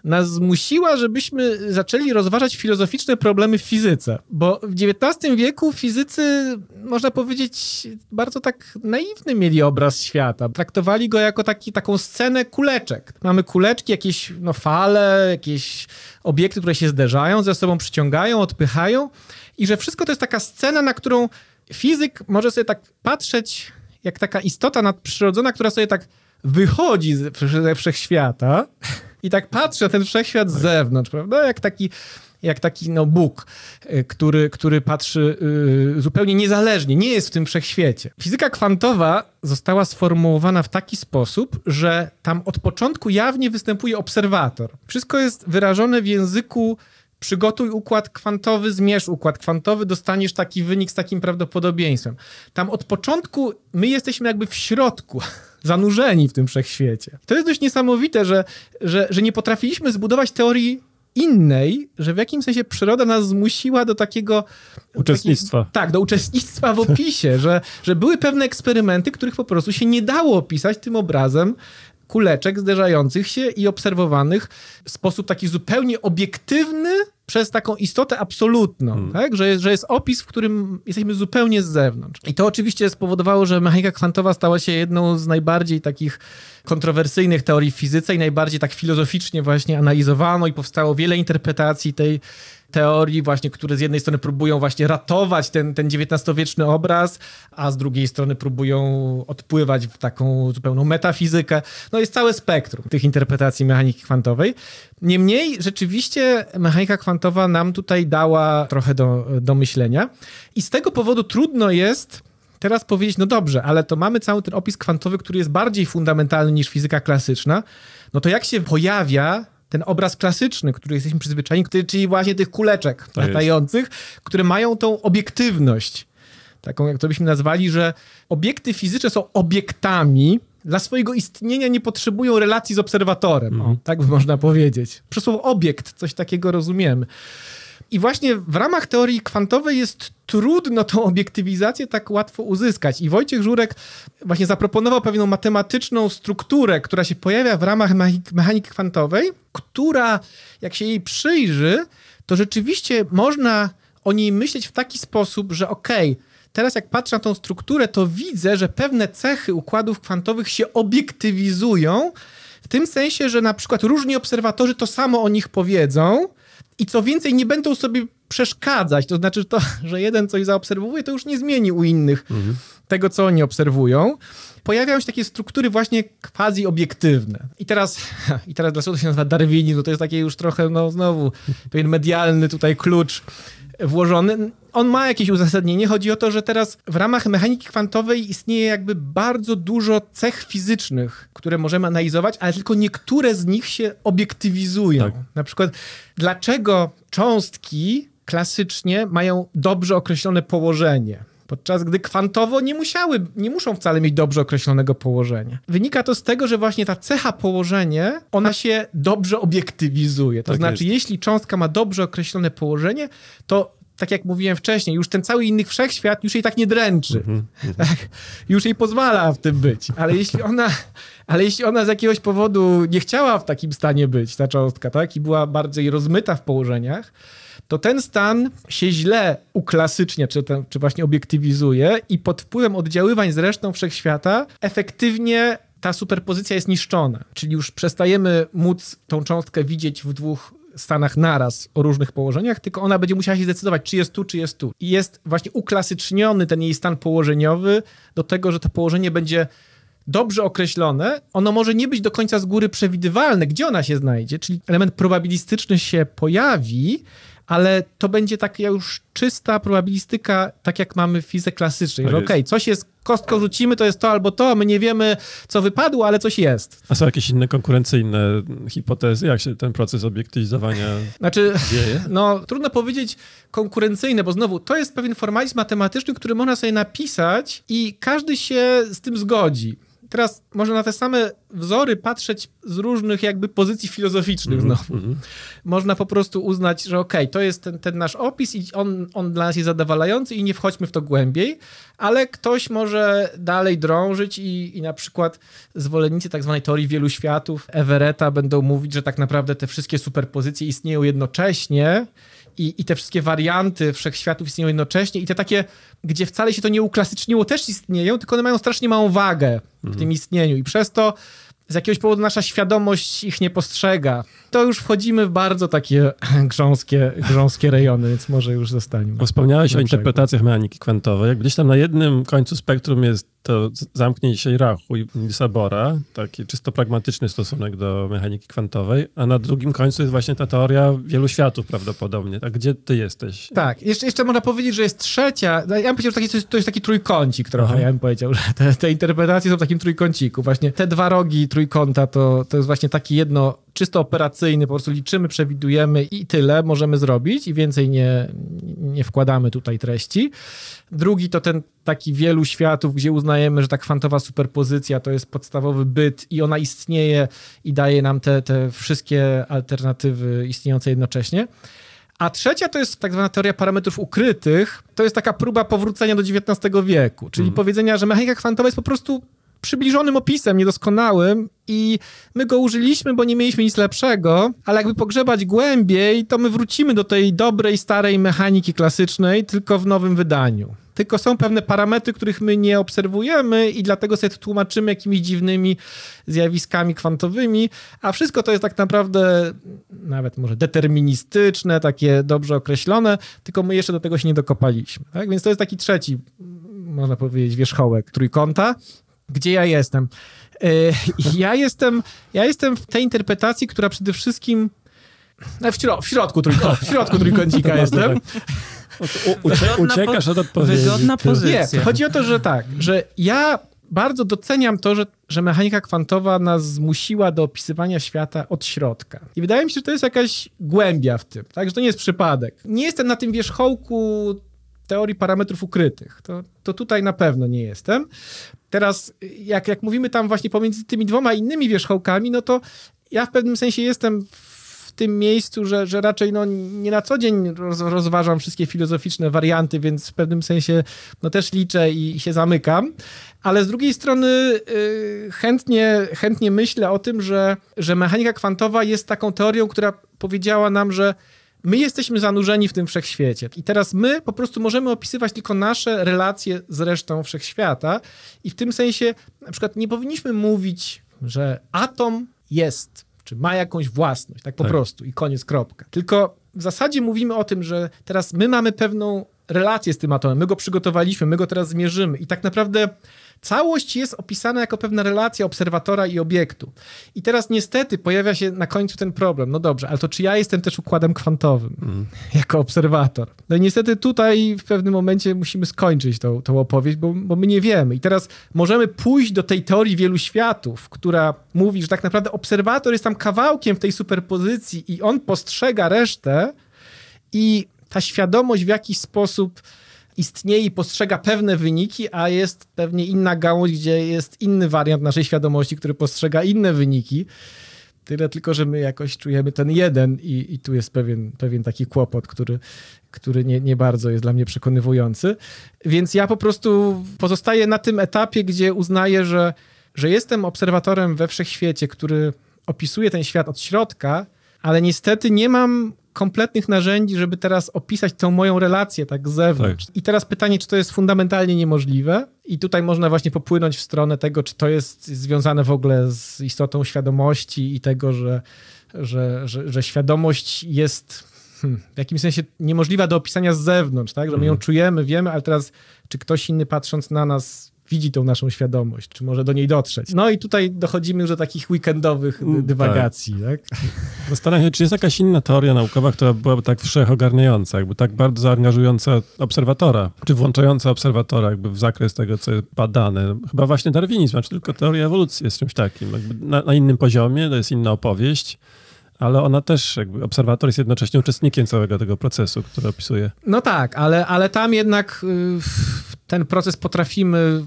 nas zmusiła, żebyśmy zaczęli rozważać filozoficzne problemy w fizyce. Bo w XIX wieku fizycy, można powiedzieć, bardzo tak naiwny mieli obraz świata. Traktowali go jako taki, taką scenę kuleczek. Mamy kuleczki, jakieś no, fale, jakieś obiekty, które się zderzają, ze sobą przyciągają, odpychają. I że wszystko to jest taka scena, na którą fizyk może sobie tak patrzeć, jak taka istota nadprzyrodzona, która sobie tak wychodzi ze wszechświata i tak patrzę ten wszechświat z zewnątrz, prawda? Jak taki jak taki no, Bóg, y, który, który patrzy yy, zupełnie niezależnie, nie jest w tym wszechświecie. Fizyka kwantowa została sformułowana w taki sposób, że tam od początku jawnie występuje obserwator. Wszystko jest wyrażone w języku przygotuj układ kwantowy, zmierz układ kwantowy, dostaniesz taki wynik z takim prawdopodobieństwem. Tam od początku my jesteśmy jakby w środku zanurzeni w tym wszechświecie. To jest dość niesamowite, że, że, że nie potrafiliśmy zbudować teorii innej, że w jakimś sensie przyroda nas zmusiła do takiego... Uczestnictwa. tak, do uczestnictwa w opisie, że, że były pewne eksperymenty, których po prostu się nie dało opisać tym obrazem kuleczek zderzających się i obserwowanych w sposób taki zupełnie obiektywny, przez taką istotę absolutną, hmm. tak? że, jest, że jest opis, w którym jesteśmy zupełnie z zewnątrz. I to oczywiście spowodowało, że mechanika kwantowa stała się jedną z najbardziej takich kontrowersyjnych teorii w fizyce i najbardziej tak filozoficznie właśnie analizowano i powstało wiele interpretacji tej teorii właśnie, które z jednej strony próbują właśnie ratować ten, ten XIX-wieczny obraz, a z drugiej strony próbują odpływać w taką zupełną metafizykę. No jest całe spektrum tych interpretacji mechaniki kwantowej. Niemniej rzeczywiście mechanika kwantowa nam tutaj dała trochę do, do myślenia i z tego powodu trudno jest teraz powiedzieć, no dobrze, ale to mamy cały ten opis kwantowy, który jest bardziej fundamentalny niż fizyka klasyczna, no to jak się pojawia ten obraz klasyczny, który jesteśmy przyzwyczajeni, czyli właśnie tych kuleczek to latających, jest. które mają tą obiektywność, taką jak to byśmy nazwali, że obiekty fizyczne są obiektami, dla swojego istnienia nie potrzebują relacji z obserwatorem, mm. tak by można powiedzieć. Przez słowo obiekt coś takiego rozumiemy. I właśnie w ramach teorii kwantowej jest trudno tą obiektywizację tak łatwo uzyskać. I Wojciech Żurek właśnie zaproponował pewną matematyczną strukturę, która się pojawia w ramach mechaniki kwantowej, która, jak się jej przyjrzy, to rzeczywiście można o niej myśleć w taki sposób, że okej, okay, teraz jak patrzę na tą strukturę, to widzę, że pewne cechy układów kwantowych się obiektywizują, w tym sensie, że na przykład różni obserwatorzy to samo o nich powiedzą, i co więcej, nie będą sobie przeszkadzać. To znaczy, to, że jeden coś zaobserwuje, to już nie zmieni u innych mhm. tego, co oni obserwują. Pojawiają się takie struktury właśnie quasi obiektywne. I teraz, i teraz dlaczego to się nazywa darwinizm? No to jest takie już trochę, no znowu, pewien medialny tutaj klucz włożony. On ma jakieś uzasadnienie. Chodzi o to, że teraz w ramach mechaniki kwantowej istnieje jakby bardzo dużo cech fizycznych, które możemy analizować, ale tylko niektóre z nich się obiektywizują. Tak. Na przykład, dlaczego cząstki klasycznie mają dobrze określone położenie? podczas gdy kwantowo nie musiały, nie muszą wcale mieć dobrze określonego położenia. Wynika to z tego, że właśnie ta cecha położenie, ona się dobrze obiektywizuje. To tak znaczy, jest. jeśli cząstka ma dobrze określone położenie, to tak jak mówiłem wcześniej, już ten cały inny wszechświat już jej tak nie dręczy. Mm -hmm. Już jej pozwala w tym być. Ale jeśli ona, ale jeśli ona z jakiegoś powodu nie chciała w takim stanie być, ta cząstka, tak? I była bardziej rozmyta w położeniach, to ten stan się źle uklasycznia, czy, ten, czy właśnie obiektywizuje i pod wpływem oddziaływań z resztą wszechświata efektywnie ta superpozycja jest niszczona. Czyli już przestajemy móc tą cząstkę widzieć w dwóch Stanach naraz o różnych położeniach, tylko ona będzie musiała się zdecydować, czy jest tu, czy jest tu. I jest właśnie uklasyczniony ten jej stan położeniowy do tego, że to położenie będzie dobrze określone. Ono może nie być do końca z góry przewidywalne, gdzie ona się znajdzie, czyli element probabilistyczny się pojawi, ale to będzie taka już czysta probabilistyka, tak jak mamy w fizyce klasycznej, tak okej, okay, coś jest, kostką rzucimy, to jest to albo to, my nie wiemy, co wypadło, ale coś jest.
A są jakieś inne konkurencyjne hipotezy, jak się ten proces obiektywizowania
znaczy, dzieje? No, trudno powiedzieć konkurencyjne, bo znowu, to jest pewien formalizm matematyczny, który można sobie napisać i każdy się z tym zgodzi teraz można na te same wzory patrzeć z różnych jakby pozycji filozoficznych mm -hmm. znowu. Mhm. Można po prostu uznać, że okej, okay, to jest ten, ten, nasz opis i on, on dla nas jest zadowalający i nie wchodźmy w to głębiej, ale ktoś może dalej drążyć i, i na przykład zwolennicy tak zwanej teorii wielu światów Everetta będą mówić, że tak naprawdę te wszystkie superpozycje istnieją jednocześnie i, i te wszystkie warianty wszechświatów istnieją jednocześnie i te takie, gdzie wcale się to nie uklasyczniło, też istnieją, tylko one mają strasznie małą wagę w mhm. tym istnieniu i przez to z jakiegoś powodu nasza świadomość ich nie postrzega to już wchodzimy w bardzo takie grząskie, grząskie rejony, więc może już zostaniemy. Wspomniałeś o interpretacjach
mechaniki kwantowej. Jak gdzieś tam na jednym końcu spektrum jest to zamknij się i Sabora, taki czysto pragmatyczny stosunek do mechaniki kwantowej, a na drugim końcu jest właśnie ta teoria wielu światów prawdopodobnie. Tak, gdzie ty jesteś?
Tak, jeszcze, jeszcze można powiedzieć, że jest trzecia, no, ja bym powiedział, że taki, to jest taki trójkącik trochę, Aha. ja bym powiedział, że te, te interpretacje są w takim trójkąciku. Właśnie te dwa rogi trójkąta to, to jest właśnie taki jedno czysto operacyjne po prostu liczymy, przewidujemy i tyle możemy zrobić i więcej nie, nie wkładamy tutaj treści. Drugi to ten taki wielu światów, gdzie uznajemy, że ta kwantowa superpozycja to jest podstawowy byt i ona istnieje i daje nam te, te wszystkie alternatywy istniejące jednocześnie. A trzecia to jest tak zwana teoria parametrów ukrytych. To jest taka próba powrócenia do XIX wieku, czyli mm. powiedzenia, że mechanika kwantowa jest po prostu przybliżonym opisem, niedoskonałym i my go użyliśmy, bo nie mieliśmy nic lepszego, ale jakby pogrzebać głębiej, to my wrócimy do tej dobrej, starej mechaniki klasycznej, tylko w nowym wydaniu. Tylko są pewne parametry, których my nie obserwujemy i dlatego sobie tłumaczymy jakimiś dziwnymi zjawiskami kwantowymi, a wszystko to jest tak naprawdę nawet może deterministyczne, takie dobrze określone, tylko my jeszcze do tego się nie dokopaliśmy. Tak? Więc to jest taki trzeci można powiedzieć, wierzchołek trójkąta gdzie ja jestem. E, ja jestem, ja jestem w tej interpretacji, która przede wszystkim e, w, śro, w środku, trójko, w środku trójkącika jestem.
U, ucie, uciekasz od odpowiedzi. Wygodna pozycja. Nie, chodzi o
to, że tak, że ja bardzo doceniam to, że, że mechanika kwantowa nas zmusiła do opisywania świata od środka. I wydaje mi się, że to jest jakaś głębia w tym, tak? że to nie jest przypadek. Nie jestem na tym wierzchołku teorii parametrów ukrytych. To, to tutaj na pewno nie jestem. Teraz, jak, jak mówimy tam właśnie pomiędzy tymi dwoma innymi wierzchołkami, no to ja w pewnym sensie jestem w tym miejscu, że, że raczej no, nie na co dzień roz, rozważam wszystkie filozoficzne warianty, więc w pewnym sensie no, też liczę i, i się zamykam. Ale z drugiej strony y, chętnie, chętnie myślę o tym, że, że mechanika kwantowa jest taką teorią, która powiedziała nam, że My jesteśmy zanurzeni w tym wszechświecie i teraz my po prostu możemy opisywać tylko nasze relacje z resztą wszechświata i w tym sensie na przykład nie powinniśmy mówić, że atom jest, czy ma jakąś własność, tak po tak. prostu i koniec, kropka. Tylko w zasadzie mówimy o tym, że teraz my mamy pewną relację z tym atomem, my go przygotowaliśmy, my go teraz zmierzymy i tak naprawdę Całość jest opisana jako pewna relacja obserwatora i obiektu. I teraz niestety pojawia się na końcu ten problem. No dobrze, ale to czy ja jestem też układem kwantowym mm. jako obserwator? No i niestety tutaj w pewnym momencie musimy skończyć tą, tą opowieść, bo, bo my nie wiemy. I teraz możemy pójść do tej teorii wielu światów, która mówi, że tak naprawdę obserwator jest tam kawałkiem w tej superpozycji i on postrzega resztę i ta świadomość w jakiś sposób istnieje i postrzega pewne wyniki, a jest pewnie inna gałąź, gdzie jest inny wariant naszej świadomości, który postrzega inne wyniki. Tyle tylko, że my jakoś czujemy ten jeden i, i tu jest pewien, pewien taki kłopot, który, który nie, nie bardzo jest dla mnie przekonywujący. Więc ja po prostu pozostaję na tym etapie, gdzie uznaję, że, że jestem obserwatorem we wszechświecie, który opisuje ten świat od środka, ale niestety nie mam kompletnych narzędzi, żeby teraz opisać tą moją relację tak z zewnątrz. Tak. I teraz pytanie, czy to jest fundamentalnie niemożliwe? I tutaj można właśnie popłynąć w stronę tego, czy to jest związane w ogóle z istotą świadomości i tego, że, że, że, że świadomość jest hmm, w jakimś sensie niemożliwa do opisania z zewnątrz, tak? Że my ją mhm. czujemy, wiemy, ale teraz czy ktoś inny patrząc na nas widzi tą naszą świadomość, czy może do niej dotrzeć. No i tutaj dochodzimy już do takich weekendowych mm, tak. dywagacji. Tak. tak?
Zastanawiam się, czy jest jakaś inna teoria naukowa, która byłaby tak wszechogarniająca, jakby tak bardzo zaangażująca obserwatora, czy włączająca obserwatora jakby w zakres tego, co jest badane. Chyba właśnie darwinizm, Czy znaczy tylko teoria ewolucji jest czymś takim. Na, na innym poziomie, to jest inna opowieść ale ona też, jakby obserwator jest jednocześnie uczestnikiem całego tego procesu, który opisuje.
No tak, ale, ale tam jednak y, ten proces potrafimy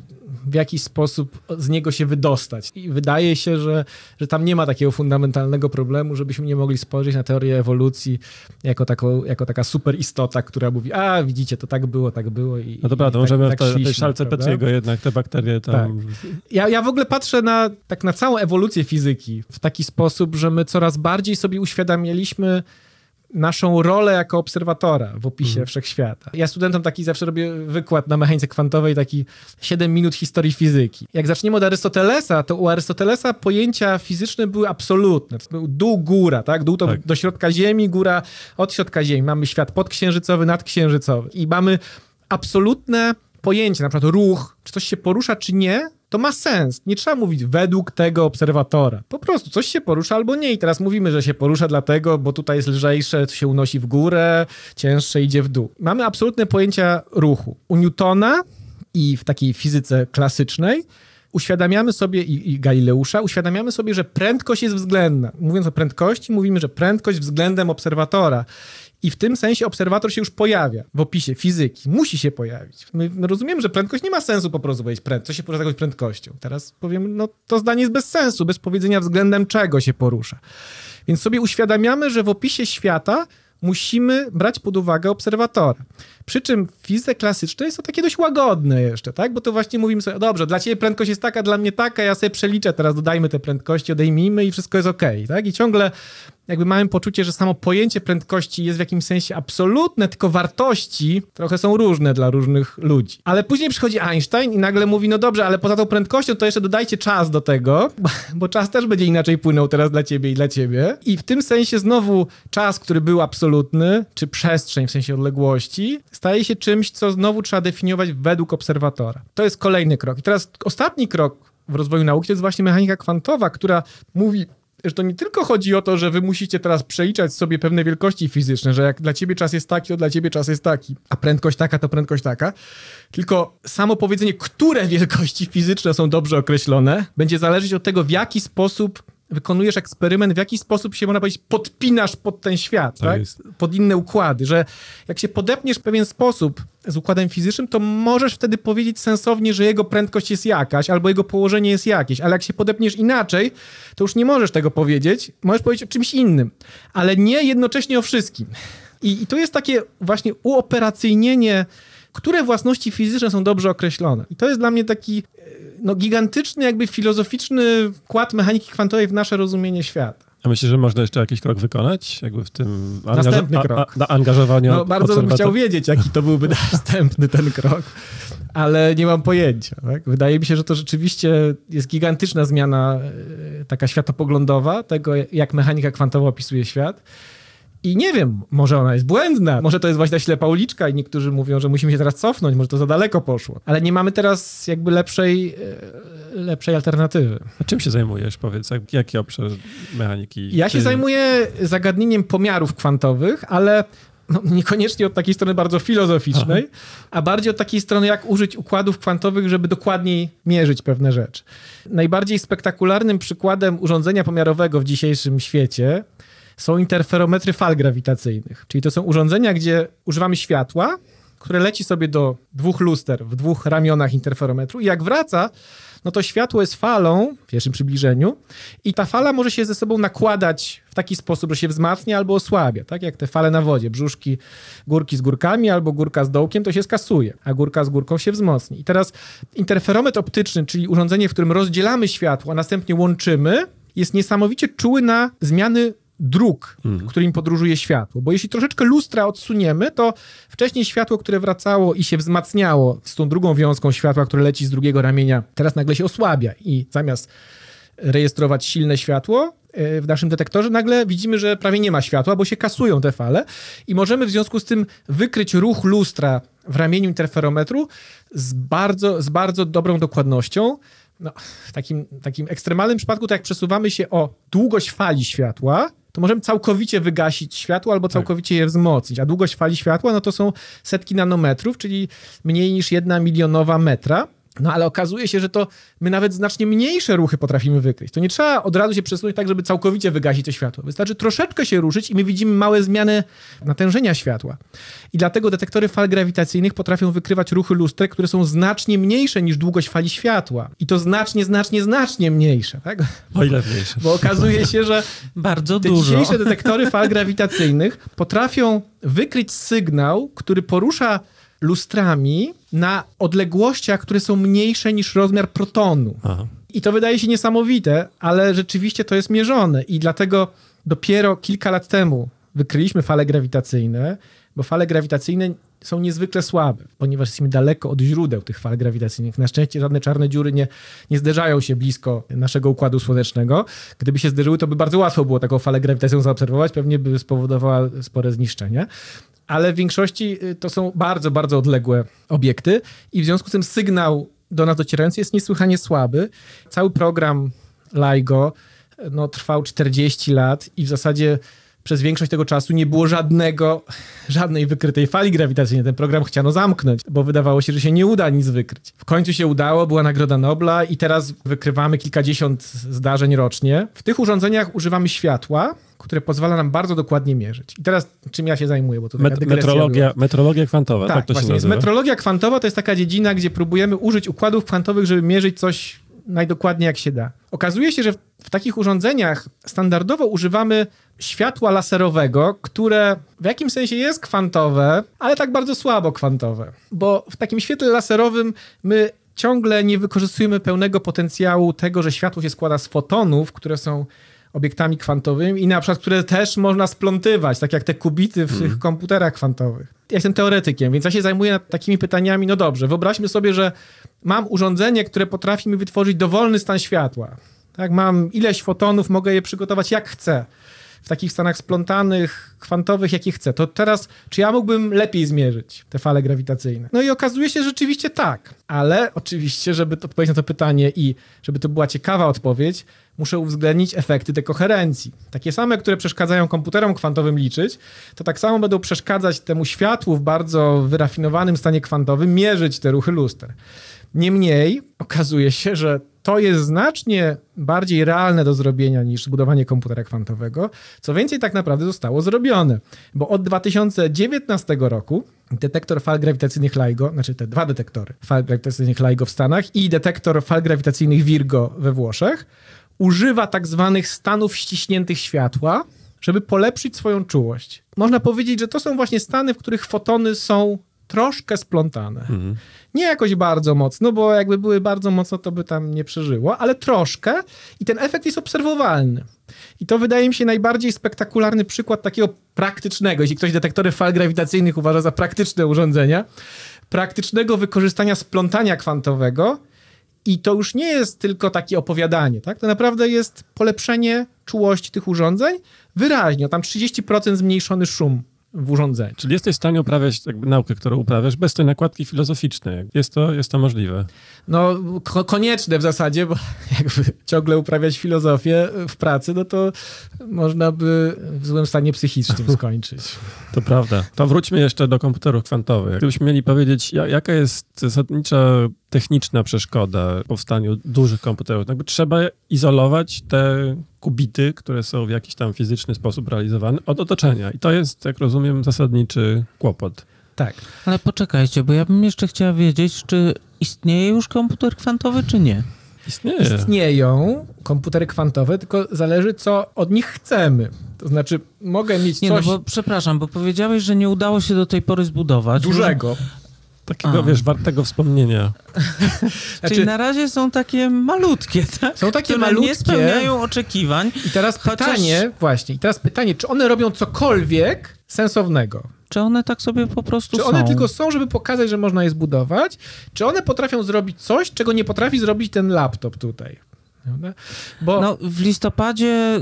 w jakiś sposób z niego się wydostać. I wydaje się, że, że tam nie ma takiego fundamentalnego problemu, żebyśmy nie mogli spojrzeć na teorię ewolucji jako, taką, jako taka super istota, która mówi, a widzicie, to tak było, tak było. I, no to prawda, tak, możemy tak, w tej szalce Petriego jednak
te bakterie tam... Tak.
Ja, ja w ogóle patrzę na, tak na całą ewolucję fizyki w taki sposób, że my coraz bardziej sobie uświadamialiśmy, naszą rolę jako obserwatora w opisie mhm. wszechświata. Ja studentom taki zawsze robię wykład na mechanice kwantowej, taki 7 minut historii fizyki. Jak zaczniemy od Arystotelesa, to u Arystotelesa pojęcia fizyczne były absolutne. To był dół, góra, tak? Dół to tak. do środka Ziemi, góra od środka Ziemi. Mamy świat podksiężycowy, nadksiężycowy i mamy absolutne pojęcie, na przykład ruch, czy coś się porusza, czy nie, to ma sens. Nie trzeba mówić według tego obserwatora. Po prostu coś się porusza albo nie. I teraz mówimy, że się porusza dlatego, bo tutaj jest lżejsze, się unosi w górę, cięższe idzie w dół. Mamy absolutne pojęcia ruchu. U Newtona i w takiej fizyce klasycznej uświadamiamy sobie, i, i Galileusza, uświadamiamy sobie, że prędkość jest względna. Mówiąc o prędkości, mówimy, że prędkość względem obserwatora. I w tym sensie obserwator się już pojawia w opisie fizyki. Musi się pojawić. My rozumiemy, że prędkość nie ma sensu po prostu powiedzieć prędkość. Co się porusza jakąś prędkością? Teraz powiem, no to zdanie jest bez sensu, bez powiedzenia względem czego się porusza. Więc sobie uświadamiamy, że w opisie świata musimy brać pod uwagę obserwatora. Przy czym w fizyce klasycznej są takie dość łagodne jeszcze, tak? Bo to właśnie mówimy sobie, dobrze, dla ciebie prędkość jest taka, dla mnie taka, ja sobie przeliczę teraz, dodajmy te prędkości, odejmijmy i wszystko jest ok, tak? I ciągle jakby mamy poczucie, że samo pojęcie prędkości jest w jakimś sensie absolutne, tylko wartości trochę są różne dla różnych ludzi. Ale później przychodzi Einstein i nagle mówi, no dobrze, ale poza tą prędkością to jeszcze dodajcie czas do tego, bo czas też będzie inaczej płynął teraz dla ciebie i dla ciebie. I w tym sensie znowu czas, który był absolutny, czy przestrzeń w sensie odległości, staje się czymś, co znowu trzeba definiować według obserwatora. To jest kolejny krok. I teraz ostatni krok w rozwoju nauki to jest właśnie mechanika kwantowa, która mówi, że to nie tylko chodzi o to, że wy musicie teraz przeliczać sobie pewne wielkości fizyczne, że jak dla ciebie czas jest taki, to dla ciebie czas jest taki, a prędkość taka, to prędkość taka, tylko samo powiedzenie, które wielkości fizyczne są dobrze określone, będzie zależeć od tego, w jaki sposób wykonujesz eksperyment, w jaki sposób się, można powiedzieć, podpinasz pod ten świat, tak? tak? pod inne układy, że jak się podepniesz w pewien sposób z układem fizycznym, to możesz wtedy powiedzieć sensownie, że jego prędkość jest jakaś, albo jego położenie jest jakieś, ale jak się podepniesz inaczej, to już nie możesz tego powiedzieć, możesz powiedzieć o czymś innym, ale nie jednocześnie o wszystkim. I, i jest takie właśnie uoperacyjnienie które własności fizyczne są dobrze określone. I to jest dla mnie taki no, gigantyczny, jakby filozoficzny wkład mechaniki kwantowej w nasze rozumienie świata.
A myślisz, że można jeszcze jakiś krok wykonać? Jakby w tym następny krok. A, na angażowaniu No bardzo bym chciał
wiedzieć, jaki to byłby następny ten krok, ale nie mam pojęcia. Tak? Wydaje mi się, że to rzeczywiście jest gigantyczna zmiana e, taka światopoglądowa, tego jak mechanika kwantowa opisuje świat. I nie wiem, może ona jest błędna, może to jest właśnie ta ślepa uliczka i niektórzy mówią, że musimy się teraz cofnąć, może to za daleko poszło. Ale nie mamy teraz jakby lepszej,
e, lepszej alternatywy. A czym się zajmujesz, powiedz? jaki obszar mechaniki? Ja się
zajmuję zagadnieniem pomiarów kwantowych, ale no, niekoniecznie od takiej strony bardzo filozoficznej, Aha. a bardziej od takiej strony, jak użyć układów kwantowych, żeby dokładniej mierzyć pewne rzeczy. Najbardziej spektakularnym przykładem urządzenia pomiarowego w dzisiejszym świecie są interferometry fal grawitacyjnych. Czyli to są urządzenia, gdzie używamy światła, które leci sobie do dwóch luster w dwóch ramionach interferometru i jak wraca, no to światło jest falą w pierwszym przybliżeniu i ta fala może się ze sobą nakładać w taki sposób, że się wzmacnia albo osłabia, tak jak te fale na wodzie, brzuszki górki z górkami albo górka z dołkiem, to się skasuje, a górka z górką się wzmocni. I teraz interferometr optyczny, czyli urządzenie, w którym rozdzielamy światło, a następnie łączymy, jest niesamowicie czuły na zmiany dróg, którym mhm. którymi podróżuje światło. Bo jeśli troszeczkę lustra odsuniemy, to wcześniej światło, które wracało i się wzmacniało z tą drugą wiązką światła, które leci z drugiego ramienia, teraz nagle się osłabia i zamiast rejestrować silne światło e, w naszym detektorze, nagle widzimy, że prawie nie ma światła, bo się kasują te fale i możemy w związku z tym wykryć ruch lustra w ramieniu interferometru z bardzo, z bardzo dobrą dokładnością no, w takim, takim ekstremalnym przypadku, tak jak przesuwamy się o długość fali światła, to możemy całkowicie wygasić światło albo tak. całkowicie je wzmocnić. A długość fali światła, no to są setki nanometrów, czyli mniej niż jedna milionowa metra. No ale okazuje się, że to my nawet znacznie mniejsze ruchy potrafimy wykryć. To nie trzeba od razu się przesunąć tak, żeby całkowicie wygasić to światło. Wystarczy troszeczkę się ruszyć i my widzimy małe zmiany natężenia światła. I dlatego detektory fal grawitacyjnych potrafią wykrywać ruchy lustre, które są znacznie mniejsze niż długość fali światła. I to znacznie, znacznie, znacznie mniejsze. Tak? O ile mniejsze. Bo okazuje się, że
bardzo te dużo. dzisiejsze detektory fal
grawitacyjnych potrafią wykryć sygnał, który porusza lustrami na odległościach, które są mniejsze niż rozmiar protonu. Aha. I to wydaje się niesamowite, ale rzeczywiście to jest mierzone i dlatego dopiero kilka lat temu wykryliśmy fale grawitacyjne, bo fale grawitacyjne są niezwykle słabe, ponieważ jesteśmy daleko od źródeł tych fal grawitacyjnych. Na szczęście żadne czarne dziury nie, nie zderzają się blisko naszego układu słonecznego. Gdyby się zderzyły, to by bardzo łatwo było taką falę grawitacyjną zaobserwować, pewnie by spowodowała spore zniszczenia ale w większości y, to są bardzo, bardzo odległe obiekty i w związku z tym sygnał do nas docierający jest niesłychanie słaby. Cały program LIGO y, no, trwał 40 lat i w zasadzie przez większość tego czasu nie było żadnego, żadnej wykrytej fali grawitacyjnej. Ten program chciano zamknąć, bo wydawało się, że się nie uda nic wykryć. W końcu się udało, była Nagroda Nobla i teraz wykrywamy kilkadziesiąt zdarzeń rocznie. W tych urządzeniach używamy światła, które pozwala nam bardzo dokładnie mierzyć. I teraz czym ja się zajmuję, bo to Met metrologia,
metrologia kwantowa, tak, tak to właśnie, się nazywa.
Metrologia kwantowa to jest taka dziedzina, gdzie próbujemy użyć układów kwantowych, żeby mierzyć coś najdokładniej jak się da. Okazuje się, że w, w takich urządzeniach standardowo używamy światła laserowego, które w jakimś sensie jest kwantowe, ale tak bardzo słabo kwantowe. Bo w takim świetle laserowym my ciągle nie wykorzystujemy pełnego potencjału tego, że światło się składa z fotonów, które są obiektami kwantowymi i na przykład, które też można splątywać, tak jak te kubity w mm. tych mhm. komputerach kwantowych. Ja jestem teoretykiem, więc ja się zajmuję takimi pytaniami. No dobrze, wyobraźmy sobie, że mam urządzenie, które potrafi mi wytworzyć dowolny stan światła. Tak, mam ileś fotonów, mogę je przygotować jak chcę w takich stanach splątanych, kwantowych, jakie chcę. To teraz, czy ja mógłbym lepiej zmierzyć te fale grawitacyjne? No i okazuje się, że rzeczywiście tak, ale oczywiście, żeby odpowiedzieć na to pytanie i żeby to była ciekawa odpowiedź, muszę uwzględnić efekty dekoherencji. Takie same, które przeszkadzają komputerom kwantowym liczyć, to tak samo będą przeszkadzać temu światłu w bardzo wyrafinowanym stanie kwantowym mierzyć te ruchy luster. Niemniej okazuje się, że to jest znacznie bardziej realne do zrobienia niż zbudowanie komputera kwantowego. Co więcej, tak naprawdę zostało zrobione, bo od 2019 roku detektor fal grawitacyjnych LIGO, znaczy te dwa detektory fal grawitacyjnych LIGO w Stanach i detektor fal grawitacyjnych Virgo we Włoszech, używa tak zwanych stanów ściśniętych światła, żeby polepszyć swoją czułość. Można powiedzieć, że to są właśnie stany, w których fotony są troszkę splątane. Mhm. Nie jakoś bardzo mocno, bo jakby były bardzo mocno, to by tam nie przeżyło, ale troszkę i ten efekt jest obserwowalny. I to wydaje mi się najbardziej spektakularny przykład takiego praktycznego, jeśli ktoś detektory fal grawitacyjnych uważa za praktyczne urządzenia, praktycznego wykorzystania splątania kwantowego. I to już nie jest tylko takie opowiadanie, tak? To naprawdę jest polepszenie
czułości tych urządzeń
wyraźnie. Tam 30% zmniejszony szum w urządzeniu.
Czyli jesteś w stanie uprawiać tak naukę, którą uprawiasz, bez tej nakładki filozoficznej. Jest to, jest to możliwe.
No, ko konieczne w zasadzie, bo
jakby ciągle uprawiać filozofię w
pracy, no to można by w złym stanie psychicznym skończyć.
To prawda. To wróćmy jeszcze do komputerów kwantowych. Gdybyśmy mieli powiedzieć, jaka jest zasadnicza techniczna przeszkoda powstaniu dużych komputerów. Jakby trzeba izolować te kubity, które są w jakiś tam fizyczny sposób realizowane od otoczenia. I to jest, jak rozumiem, zasadniczy kłopot. Tak. Ale poczekajcie, bo ja bym jeszcze chciała wiedzieć, czy istnieje
już komputer kwantowy, czy nie?
Istnieje. Istnieją komputery kwantowe, tylko zależy, co od nich chcemy. To znaczy, mogę mieć nie, no coś... Nie, no bo
przepraszam, bo powiedziałeś, że nie udało się do tej pory zbudować. Dużego takiego, A. wiesz, wartego wspomnienia. Znaczy, Czyli na razie są takie malutkie, tak? Są takie Które malutkie. nie spełniają oczekiwań.
I teraz chociaż... pytanie, właśnie, i teraz pytanie, czy one robią cokolwiek sensownego? Czy one tak sobie po prostu czy są? Czy one tylko są, żeby pokazać, że można je zbudować? Czy one potrafią zrobić
coś, czego nie potrafi zrobić ten laptop tutaj? Bo... No, w listopadzie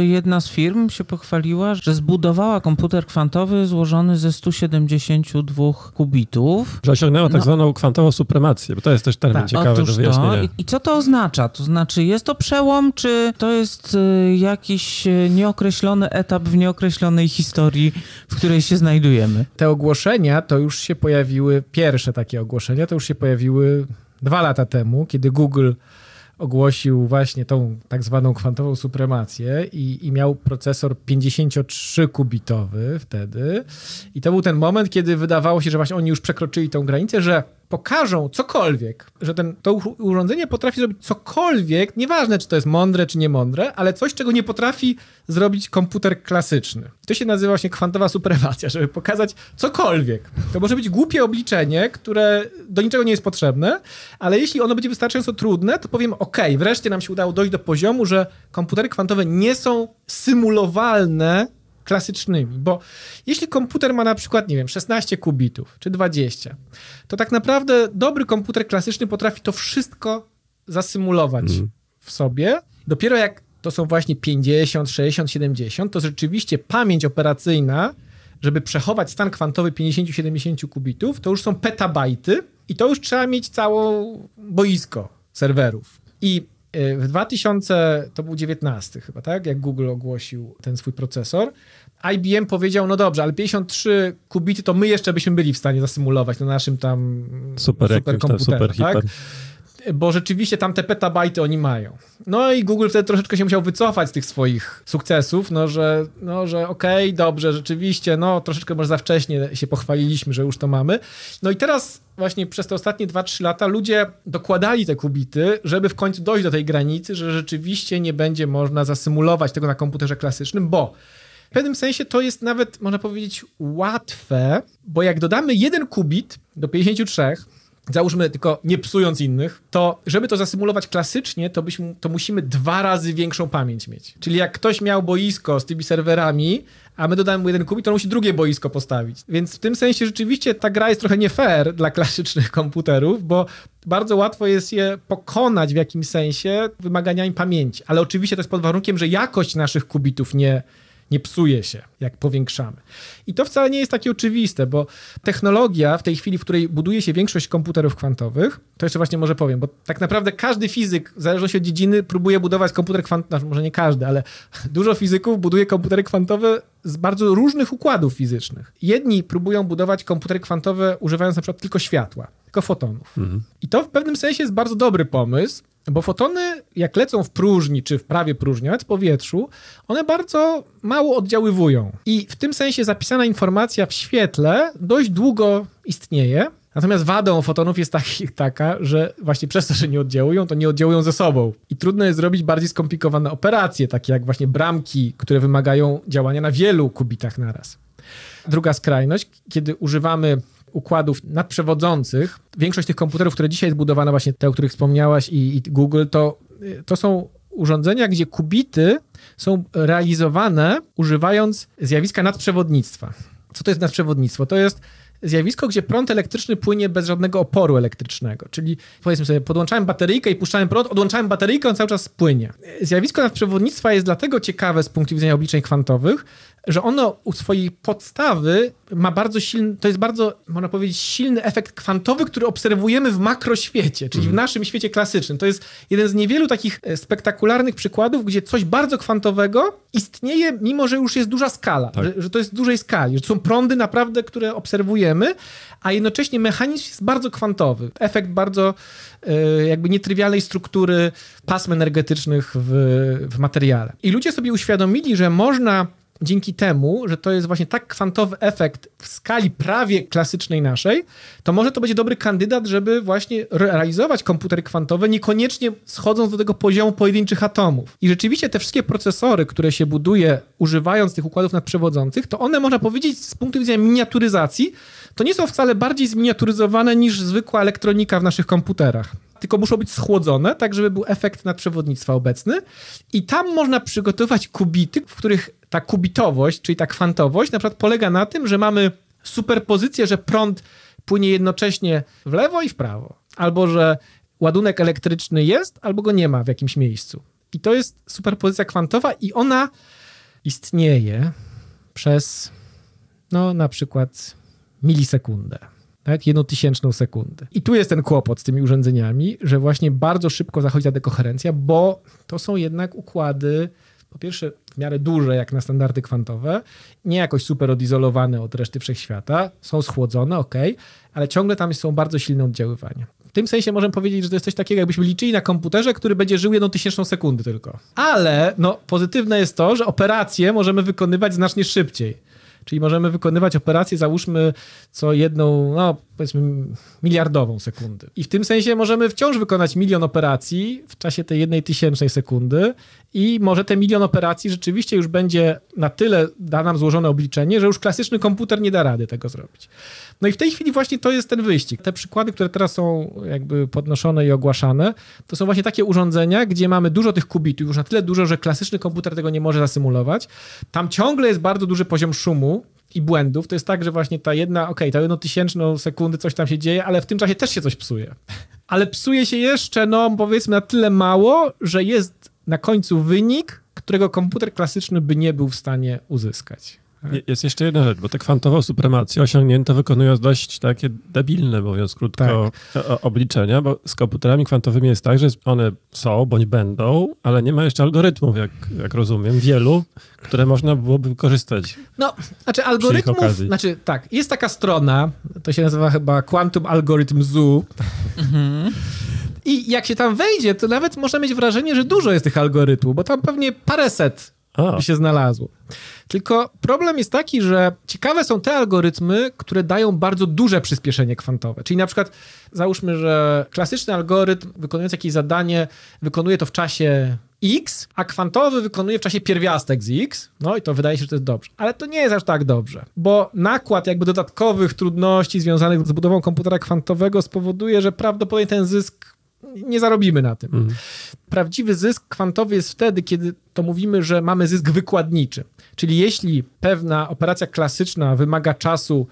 y, jedna z firm się pochwaliła, że zbudowała komputer kwantowy złożony ze 172 kubitów. Że osiągnęła tak no.
zwaną kwantową supremację, bo to jest
też termin tak. ciekawy Otóż do no, wyjaśnienia. To. I, co to oznacza? To znaczy, jest to przełom, czy to jest y, jakiś y, nieokreślony etap w nieokreślonej historii, w której się znajdujemy? Te ogłoszenia to już się pojawiły, pierwsze takie ogłoszenia to już się pojawiły
dwa lata temu, kiedy Google ogłosił właśnie tą tak zwaną kwantową supremację i, i miał procesor 53-kubitowy wtedy. I to był ten moment, kiedy wydawało się, że właśnie oni już przekroczyli tą granicę, że pokażą cokolwiek, że ten, to urządzenie potrafi zrobić cokolwiek, nieważne czy to jest mądre czy niemądre, ale coś, czego nie potrafi zrobić komputer klasyczny. To się nazywa właśnie kwantowa supremacja, żeby pokazać cokolwiek. To może być głupie obliczenie, które do niczego nie jest potrzebne, ale jeśli ono będzie wystarczająco trudne, to powiem ok, wreszcie nam się udało dojść do poziomu, że komputery kwantowe nie są symulowalne klasycznymi, bo jeśli komputer ma na przykład, nie wiem, 16 kubitów czy 20, to tak naprawdę dobry komputer klasyczny potrafi to wszystko zasymulować mm. w sobie. Dopiero jak to są właśnie 50, 60, 70, to rzeczywiście pamięć operacyjna, żeby przechować stan kwantowy 50-70 kubitów, to już są petabajty i to już trzeba mieć całe boisko serwerów. I E, w 2000, to był 19 chyba, tak? Jak Google ogłosił ten swój procesor, IBM powiedział, no dobrze, ale 53 kubity to my jeszcze byśmy byli w stanie zasymulować na naszym tam super, superkomputerze, tak, super, tak? Hiper bo rzeczywiście tam te petabajty oni mają. No i Google wtedy troszeczkę się musiał wycofać z tych swoich sukcesów, no że, no, że okej, okay, dobrze, rzeczywiście, no troszeczkę może za wcześnie się pochwaliliśmy, że już to mamy. No i teraz właśnie przez te ostatnie 2-3 lata ludzie dokładali te kubity, żeby w końcu dojść do tej granicy, że rzeczywiście nie będzie można zasymulować tego na komputerze klasycznym, bo w pewnym sensie to jest nawet, można powiedzieć, łatwe, bo jak dodamy jeden kubit do 53, załóżmy tylko nie psując innych, to żeby to zasymulować klasycznie, to, byśmy, to musimy dwa razy większą pamięć mieć. Czyli jak ktoś miał boisko z tymi serwerami, a my dodamy mu jeden kubik, to on musi drugie boisko postawić. Więc w tym sensie rzeczywiście ta gra jest trochę nie fair dla klasycznych komputerów, bo bardzo łatwo jest je pokonać w jakimś sensie wymaganiami pamięci. Ale oczywiście to jest pod warunkiem, że jakość naszych kubitów nie nie psuje się, jak powiększamy. I to wcale nie jest takie oczywiste, bo technologia w tej chwili, w której buduje się większość komputerów kwantowych, to jeszcze właśnie może powiem, bo tak naprawdę każdy fizyk, w zależności od dziedziny, próbuje budować komputer kwantowy, znaczy, może nie każdy, ale dużo fizyków buduje komputery kwantowe z bardzo różnych układów fizycznych. Jedni próbują budować komputery kwantowe używając na przykład tylko światła tylko fotonów. Mhm. I to w pewnym sensie jest bardzo dobry pomysł, bo fotony, jak lecą w próżni, czy w prawie próżni, nawet w powietrzu, one bardzo mało oddziaływują. I w tym sensie zapisana informacja w świetle dość długo istnieje. Natomiast wadą fotonów jest taka, że właśnie przez to, że nie oddziałują, to nie oddziałują ze sobą. I trudno jest zrobić bardziej skomplikowane operacje, takie jak właśnie bramki, które wymagają działania na wielu kubitach naraz. Druga skrajność, kiedy używamy układów nadprzewodzących, większość tych komputerów, które dzisiaj jest budowana, właśnie te, o których wspomniałaś i, i Google, to, y, to są urządzenia, gdzie kubity są realizowane używając zjawiska nadprzewodnictwa. Co to jest nadprzewodnictwo? To jest zjawisko, gdzie prąd elektryczny płynie bez żadnego oporu elektrycznego. Czyli powiedzmy sobie, podłączałem bateryjkę i puszczałem prąd, odłączałem bateryjkę, on cały czas płynie. Zjawisko nadprzewodnictwa jest dlatego ciekawe z punktu widzenia obliczeń kwantowych, że ono u swojej podstawy ma bardzo silny, to jest bardzo, można powiedzieć, silny efekt kwantowy, który obserwujemy w makroświecie, czyli mm. w mhm. naszym świecie klasycznym. To jest jeden z niewielu takich e, spektakularnych przykładów, gdzie coś bardzo kwantowego istnieje, mimo że już jest duża skala, tak. że, że, to jest w dużej skali, że to są prądy naprawdę, które obserwujemy, a jednocześnie mechanizm jest bardzo kwantowy. Efekt bardzo e, jakby nietrywialnej struktury pasm energetycznych w, w materiale. I ludzie sobie uświadomili, że można dzięki temu, że to jest właśnie tak kwantowy efekt w skali prawie klasycznej naszej, to może to być dobry kandydat, żeby właśnie realizować komputery kwantowe, niekoniecznie schodząc do tego poziomu pojedynczych atomów. I rzeczywiście te wszystkie procesory, które się buduje używając tych układów nadprzewodzących, to one można powiedzieć z punktu widzenia miniaturyzacji to nie są wcale bardziej zminiaturyzowane niż zwykła elektronika w naszych komputerach. Tylko muszą być schłodzone, tak żeby był efekt nadprzewodnictwa obecny. I tam można przygotować kubity, w których ta kubitowość, czyli ta kwantowość, na przykład polega na tym, że mamy superpozycję, że prąd płynie jednocześnie w lewo i w prawo, albo że ładunek elektryczny jest, albo go nie ma w jakimś miejscu. I to jest superpozycja kwantowa, i ona istnieje przez, no na przykład milisekundę. Nawet tak? jedną tysięczną sekundę. I tu jest ten kłopot z tymi urządzeniami, że właśnie bardzo szybko zachodzi ta dekoherencja, bo to są jednak układy, po pierwsze w miarę duże jak na standardy kwantowe, nie jakoś super odizolowane od reszty wszechświata, są schłodzone, ok, ale ciągle tam są bardzo silne oddziaływania. W tym sensie możemy powiedzieć, że to jest coś takiego, jakbyśmy liczyli na komputerze, który będzie żył jedną tysięczną sekundę tylko. Ale no, pozytywne jest to, że operacje możemy wykonywać znacznie szybciej. Czyli możemy wykonywać operację, załóżmy, co jedną, no powiedzmy, miliardową sekundę. I w tym sensie możemy wciąż wykonać milion operacji w czasie tej jednej tysięcznej sekundy i może te milion operacji rzeczywiście już będzie na tyle, da nam złożone obliczenie, że już klasyczny komputer nie da rady tego zrobić. No i w tej chwili właśnie to jest ten wyścig. Te przykłady, które teraz są jakby podnoszone i ogłaszane, to są właśnie takie urządzenia, gdzie mamy dużo tych kubitów, już na tyle dużo, że klasyczny komputer tego nie może zasymulować. Tam ciągle jest bardzo duży poziom szumu, i błędów, to jest tak, że właśnie ta jedna, okej, okay, ta jedno tysięczną sekundy coś tam się dzieje, ale w tym czasie też się coś psuje. Ale psuje się jeszcze, no powiedzmy na tyle mało, że jest na końcu wynik, którego komputer klasyczny by nie był w stanie uzyskać.
Jest jeszcze jedna rzecz, bo tę kwantową supremację osiągnięto wykonując dość takie debilne, mówiąc krótko, tak. obliczenia, bo z komputerami kwantowymi jest tak, że one są bądź będą, ale nie ma jeszcze algorytmów, jak, jak rozumiem, wielu, które można byłoby wykorzystać. No, znaczy algorytmów, znaczy
tak, jest taka strona, to się nazywa chyba Quantum Algorithm Zoo. Mhm. I jak się tam wejdzie, to nawet można mieć wrażenie, że dużo jest tych algorytmów, bo tam pewnie paręset by się znalazło. Tylko problem jest taki, że ciekawe są te algorytmy, które dają bardzo duże przyspieszenie kwantowe. Czyli na przykład załóżmy, że klasyczny algorytm wykonujący jakieś zadanie wykonuje to w czasie x, a kwantowy wykonuje w czasie pierwiastek z x, no i to wydaje się, że to jest dobrze. Ale to nie jest aż tak dobrze, bo nakład jakby dodatkowych trudności związanych z budową komputera kwantowego spowoduje, że prawdopodobnie ten zysk nie zarobimy na tym. Mm. Prawdziwy zysk kwantowy jest wtedy, kiedy to mówimy, że mamy zysk wykładniczy. Czyli jeśli pewna operacja klasyczna wymaga czasu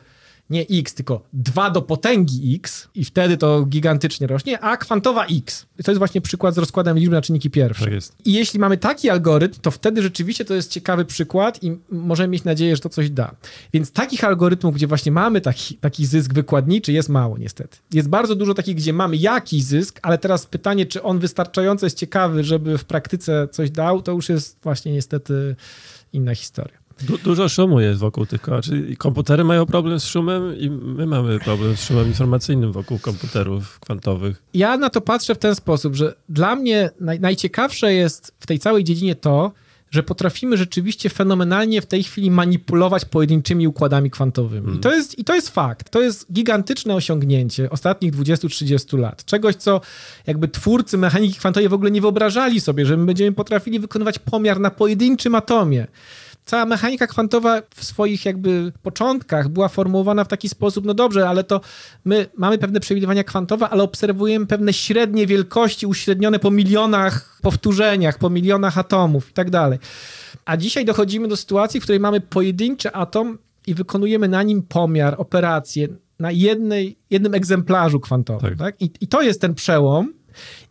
nie x, tylko 2 do potęgi x i wtedy to gigantycznie rośnie, a kwantowa x. To jest właśnie przykład z rozkładem liczby na czynniki pierwsze. Tak jest. I jeśli mamy taki algorytm, to wtedy rzeczywiście to jest ciekawy przykład i możemy mieć nadzieję, że to coś da. Więc takich algorytmów, gdzie właśnie mamy taki, taki zysk wykładniczy jest mało niestety. Jest bardzo dużo takich, gdzie mamy jakiś zysk, ale teraz pytanie, czy on wystarczająco jest ciekawy, żeby w praktyce coś dał, to już jest właśnie niestety inna historia.
Du dużo szumu jest wokół tych kołaczy. Komputery mają problem z szumem i my mamy problem z szumem informacyjnym wokół komputerów kwantowych.
Ja na to patrzę w ten sposób, że dla mnie naj najciekawsze jest w tej całej dziedzinie to, że potrafimy rzeczywiście fenomenalnie w tej chwili manipulować pojedynczymi układami kwantowymi. Mm. I, to jest, I to jest fakt. To jest gigantyczne osiągnięcie ostatnich 20-30 lat. Czegoś, co jakby twórcy mechaniki kwantowej w ogóle nie wyobrażali sobie, że my będziemy potrafili wykonywać pomiar na pojedynczym atomie cała mechanika kwantowa w swoich jakby początkach była formułowana w taki sposób, no dobrze, ale to my mamy pewne przewidywania kwantowe, ale obserwujemy pewne średnie wielkości uśrednione po milionach powtórzeniach, po milionach atomów i tak dalej. A dzisiaj dochodzimy do sytuacji, w której mamy pojedynczy atom i wykonujemy na nim pomiar, operację na jednej, jednym egzemplarzu kwantowym. Tak. tak? I, I to jest ten przełom,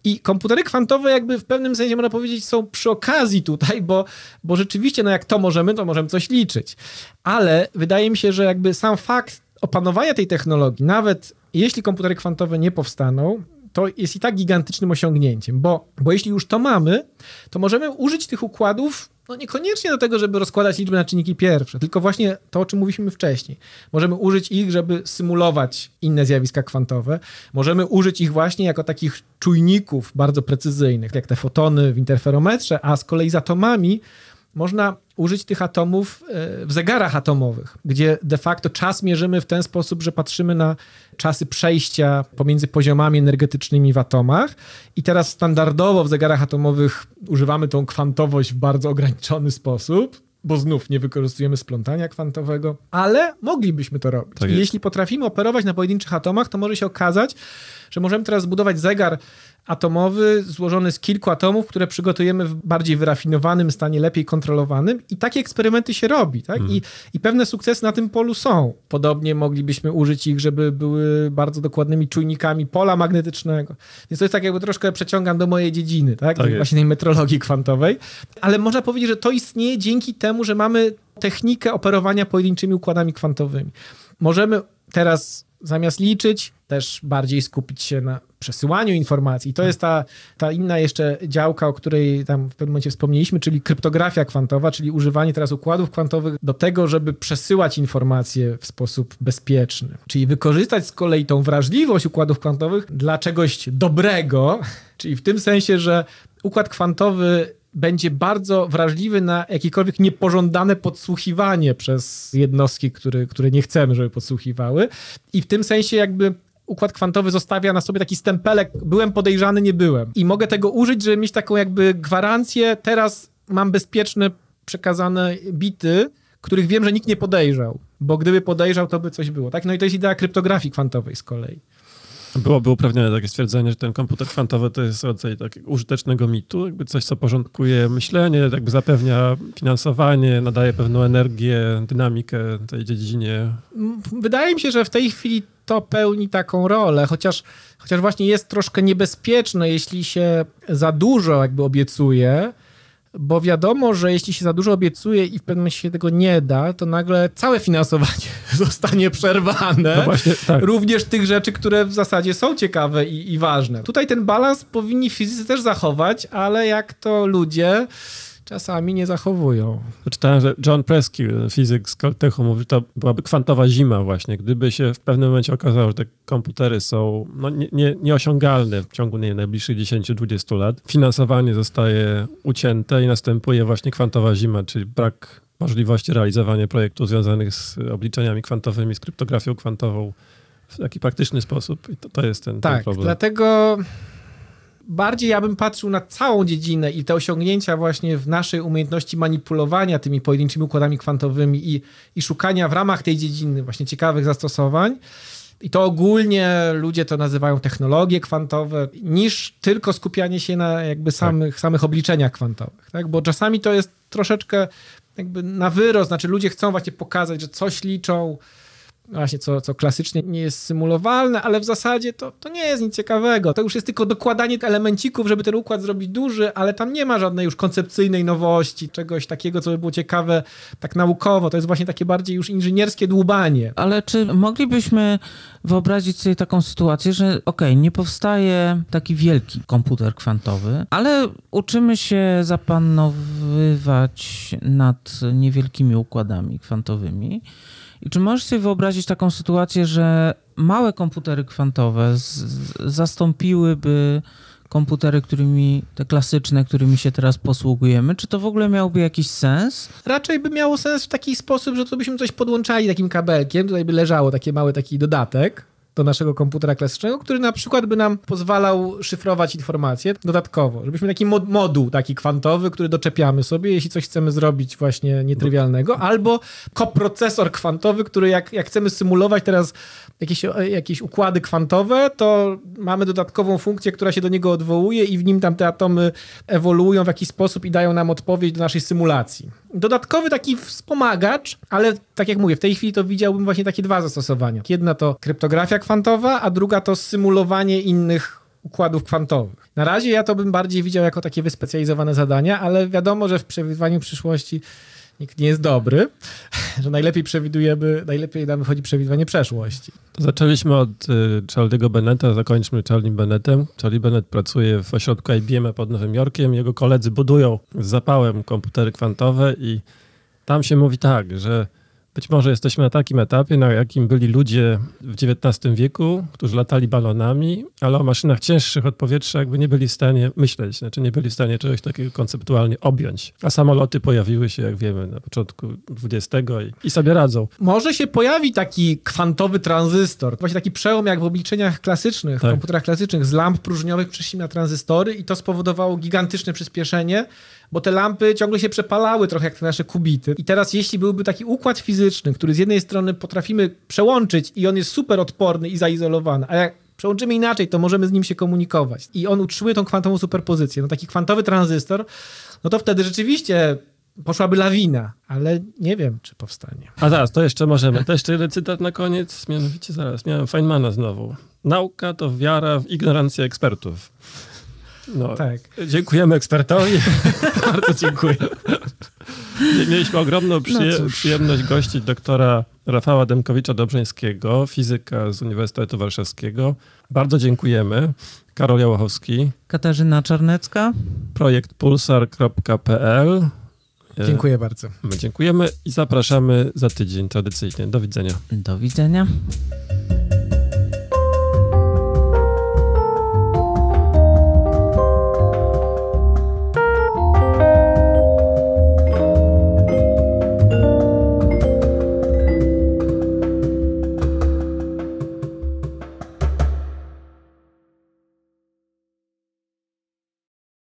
i komputery kwantowe jakby w pewnym sensie można powiedzieć są przy okazji tutaj, bo, bo rzeczywiście no jak to możemy, to możemy coś liczyć. Ale wydaje mi się, że jakby sam fakt opanowania tej technologii, nawet jeśli komputery kwantowe nie powstaną, to jest i tak gigantycznym osiągnięciem, bo, bo jeśli już to mamy, to możemy użyć tych układów no niekoniecznie do tego, żeby rozkładać liczby na czynniki pierwsze, tylko właśnie to, o czym mówiliśmy wcześniej. Możemy użyć ich, żeby symulować inne zjawiska kwantowe. Możemy użyć ich właśnie jako takich czujników bardzo precyzyjnych, jak te fotony w interferometrze, a z kolei z atomami można użyć tych atomów e, w zegarach atomowych, gdzie de facto czas mierzymy w ten sposób, że patrzymy na czasy przejścia pomiędzy poziomami energetycznymi w atomach. I teraz standardowo w zegarach atomowych używamy tą kwantowość w bardzo ograniczony sposób bo znów nie wykorzystujemy splątania kwantowego, ale moglibyśmy to robić. Tak Jeśli potrafimy operować na pojedynczych atomach, to może się okazać, że możemy teraz zbudować zegar atomowy złożony z kilku atomów, które przygotujemy w bardziej wyrafinowanym stanie, lepiej kontrolowanym i takie eksperymenty się robi, tak? Mhm. I, I pewne sukcesy na tym polu są. Podobnie moglibyśmy użyć ich, żeby były bardzo dokładnymi czujnikami pola magnetycznego. Więc to jest tak jakby troszkę przeciągam do mojej dziedziny, tak? tak Właśnie tej metrologii kwantowej. Ale można powiedzieć, że to istnieje dzięki temu, że mamy technikę operowania pojedynczymi układami kwantowymi. Możemy teraz zamiast liczyć, też bardziej skupić się na przesyłaniu informacji. I to tak. jest ta, ta inna jeszcze działka, o której tam w pewnym momencie wspomnieliśmy, czyli kryptografia kwantowa, czyli używanie teraz układów kwantowych do tego, żeby przesyłać informacje w sposób bezpieczny. Czyli wykorzystać z kolei tą wrażliwość układów kwantowych dla czegoś dobrego, czyli w tym sensie, że układ kwantowy będzie bardzo wrażliwy na jakiekolwiek niepożądane podsłuchiwanie przez jednostki, które, które nie chcemy, żeby podsłuchiwały. I w tym sensie jakby układ kwantowy zostawia na sobie taki stempelek, byłem podejrzany, nie byłem. I mogę tego użyć, żeby mieć taką jakby gwarancję, teraz mam bezpieczne przekazane bity, których wiem, że nikt nie podejrzał, bo gdyby podejrzał, to by coś było. Tak? No i to
jest idea kryptografii kwantowej z kolei. Byłoby uprawnione takie stwierdzenie, że ten komputer kwantowy to jest rodzaj takiego użytecznego mitu, jakby coś, co porządkuje myślenie, jakby zapewnia finansowanie, nadaje pewną energię, dynamikę tej dziedzinie.
Wydaje mi się, że w tej chwili to pełni taką rolę, chociaż, chociaż właśnie jest troszkę niebezpieczne, jeśli się za dużo jakby obiecuje, bo wiadomo, że jeśli się za dużo obiecuje i w pewnym momencie się tego nie da, to nagle całe finansowanie zostanie przerwane. No właśnie, tak. Również tych rzeczy, które w zasadzie są ciekawe i, i ważne. Tutaj ten balans powinni fizycy też zachować, ale jak to ludzie czasami nie
zachowują. Czytałem, że John Preskill, fizyk z Caltechu, mówi, że to byłaby kwantowa zima właśnie, gdyby się w pewnym momencie okazało, że te komputery są no, nie, nie, nieosiągalne w ciągu nie, najbliższych 10-20 lat. Finansowanie zostaje ucięte i następuje właśnie kwantowa zima, czyli brak możliwości realizowania projektów związanych z obliczeniami kwantowymi, z kryptografią kwantową w taki praktyczny sposób. I to, to jest ten, tak, ten problem. Tak,
dlatego bardziej ja bym patrzył na całą dziedzinę i te osiągnięcia właśnie w naszej umiejętności manipulowania tymi pojedynczymi układami kwantowymi i, i szukania w ramach tej dziedziny właśnie ciekawych zastosowań. I to ogólnie ludzie to nazywają technologie kwantowe, niż tylko skupianie się na jakby tak. samych, tak. samych obliczeniach kwantowych. Tak? Bo czasami to jest troszeczkę jakby na wyrost, znaczy ludzie chcą właśnie pokazać, że coś liczą, właśnie co, co klasycznie nie jest symulowalne, ale w zasadzie to, to nie jest nic ciekawego. To już jest tylko dokładanie elemencików, żeby ten układ zrobić duży, ale tam nie ma żadnej już koncepcyjnej nowości, czegoś
takiego, co by było ciekawe tak naukowo. To jest właśnie takie bardziej już inżynierskie dłubanie. Ale czy moglibyśmy wyobrazić sobie taką sytuację, że okej, okay, nie powstaje taki wielki komputer kwantowy, ale uczymy się zapanowywać nad niewielkimi układami kwantowymi. I czy możesz sobie wyobrazić taką sytuację, że małe komputery kwantowe zastąpiłyby komputery, którymi, te klasyczne, którymi się teraz posługujemy, czy to w ogóle miałby jakiś sens?
Raczej by miało sens w taki sposób, że to byśmy coś podłączali takim kabelkiem, tutaj by leżało taki mały taki dodatek, do naszego komputera klasycznego, który na przykład by nam pozwalał szyfrować informacje dodatkowo, żebyśmy taki mod moduł taki kwantowy, który doczepiamy sobie, jeśli coś chcemy zrobić właśnie nietrywialnego, albo koprocesor kwantowy, który jak, jak chcemy symulować teraz jakieś, jakieś układy kwantowe, to mamy dodatkową funkcję, która się do niego odwołuje i w nim tam te atomy ewoluują w jakiś sposób i dają nam odpowiedź do naszej symulacji. Dodatkowy taki wspomagacz, ale tak jak mówię, w tej chwili to widziałbym właśnie takie dwa zastosowania. Jedna to kryptografia kwantowa, a druga to symulowanie innych układów kwantowych. Na razie ja to bym bardziej widział jako takie wyspecjalizowane zadania, ale wiadomo, że w przewidywaniu przyszłości nikt nie jest dobry, że najlepiej przewidujemy, najlepiej nam wychodzi przewidywanie przeszłości. To
zaczęliśmy od y, Charlie'ego Bennetta, zakończmy Charlie'em Bennettem. Charlie Bennett pracuje w ośrodku IBM pod Nowym Jorkiem. Jego koledzy budują z zapałem komputery kwantowe i tam się mówi tak, że być może jesteśmy na takim etapie, na jakim byli ludzie w XIX wieku, którzy latali balonami, ale o maszynach cięższych od powietrza jakby nie byli w stanie myśleć, znaczy nie byli w stanie czegoś takiego konceptualnie objąć. A samoloty pojawiły się, jak wiemy, na początku XX i, i sobie radzą.
Może się pojawi taki kwantowy tranzystor, właśnie taki przełom jak w obliczeniach klasycznych, tak. komputerach klasycznych, z lamp próżniowych przeszliśmy na tranzystory i to spowodowało gigantyczne przyspieszenie bo te lampy ciągle się przepalały trochę jak te nasze kubity. I teraz jeśli byłby taki układ fizyczny, który z jednej strony potrafimy przełączyć i on jest super odporny i zaizolowany, a jak przełączymy inaczej, to możemy z nim się komunikować. I on utrzymuje tą kwantową superpozycję. No taki kwantowy tranzystor, no to wtedy rzeczywiście poszłaby lawina, ale nie wiem, czy powstanie.
A zaraz, to jeszcze możemy. To jeszcze jeden cytat na koniec, mianowicie zaraz, miałem Feynmana znowu. Nauka to wiara w ignorancję ekspertów. No, tak. Dziękujemy ekspertowi. Bardzo dziękuję. Mieliśmy ogromną no przyje no przyjemność gościć doktora Rafała demkowicza dobrzeńskiego fizyka z Uniwersytetu Warszawskiego. Bardzo dziękujemy. Karol Jałochowski. Katarzyna Czarnecka. Projekt pulsar.pl. Dziękuję bardzo. My dziękujemy i zapraszamy za tydzień tradycyjnie. Do widzenia. Do widzenia.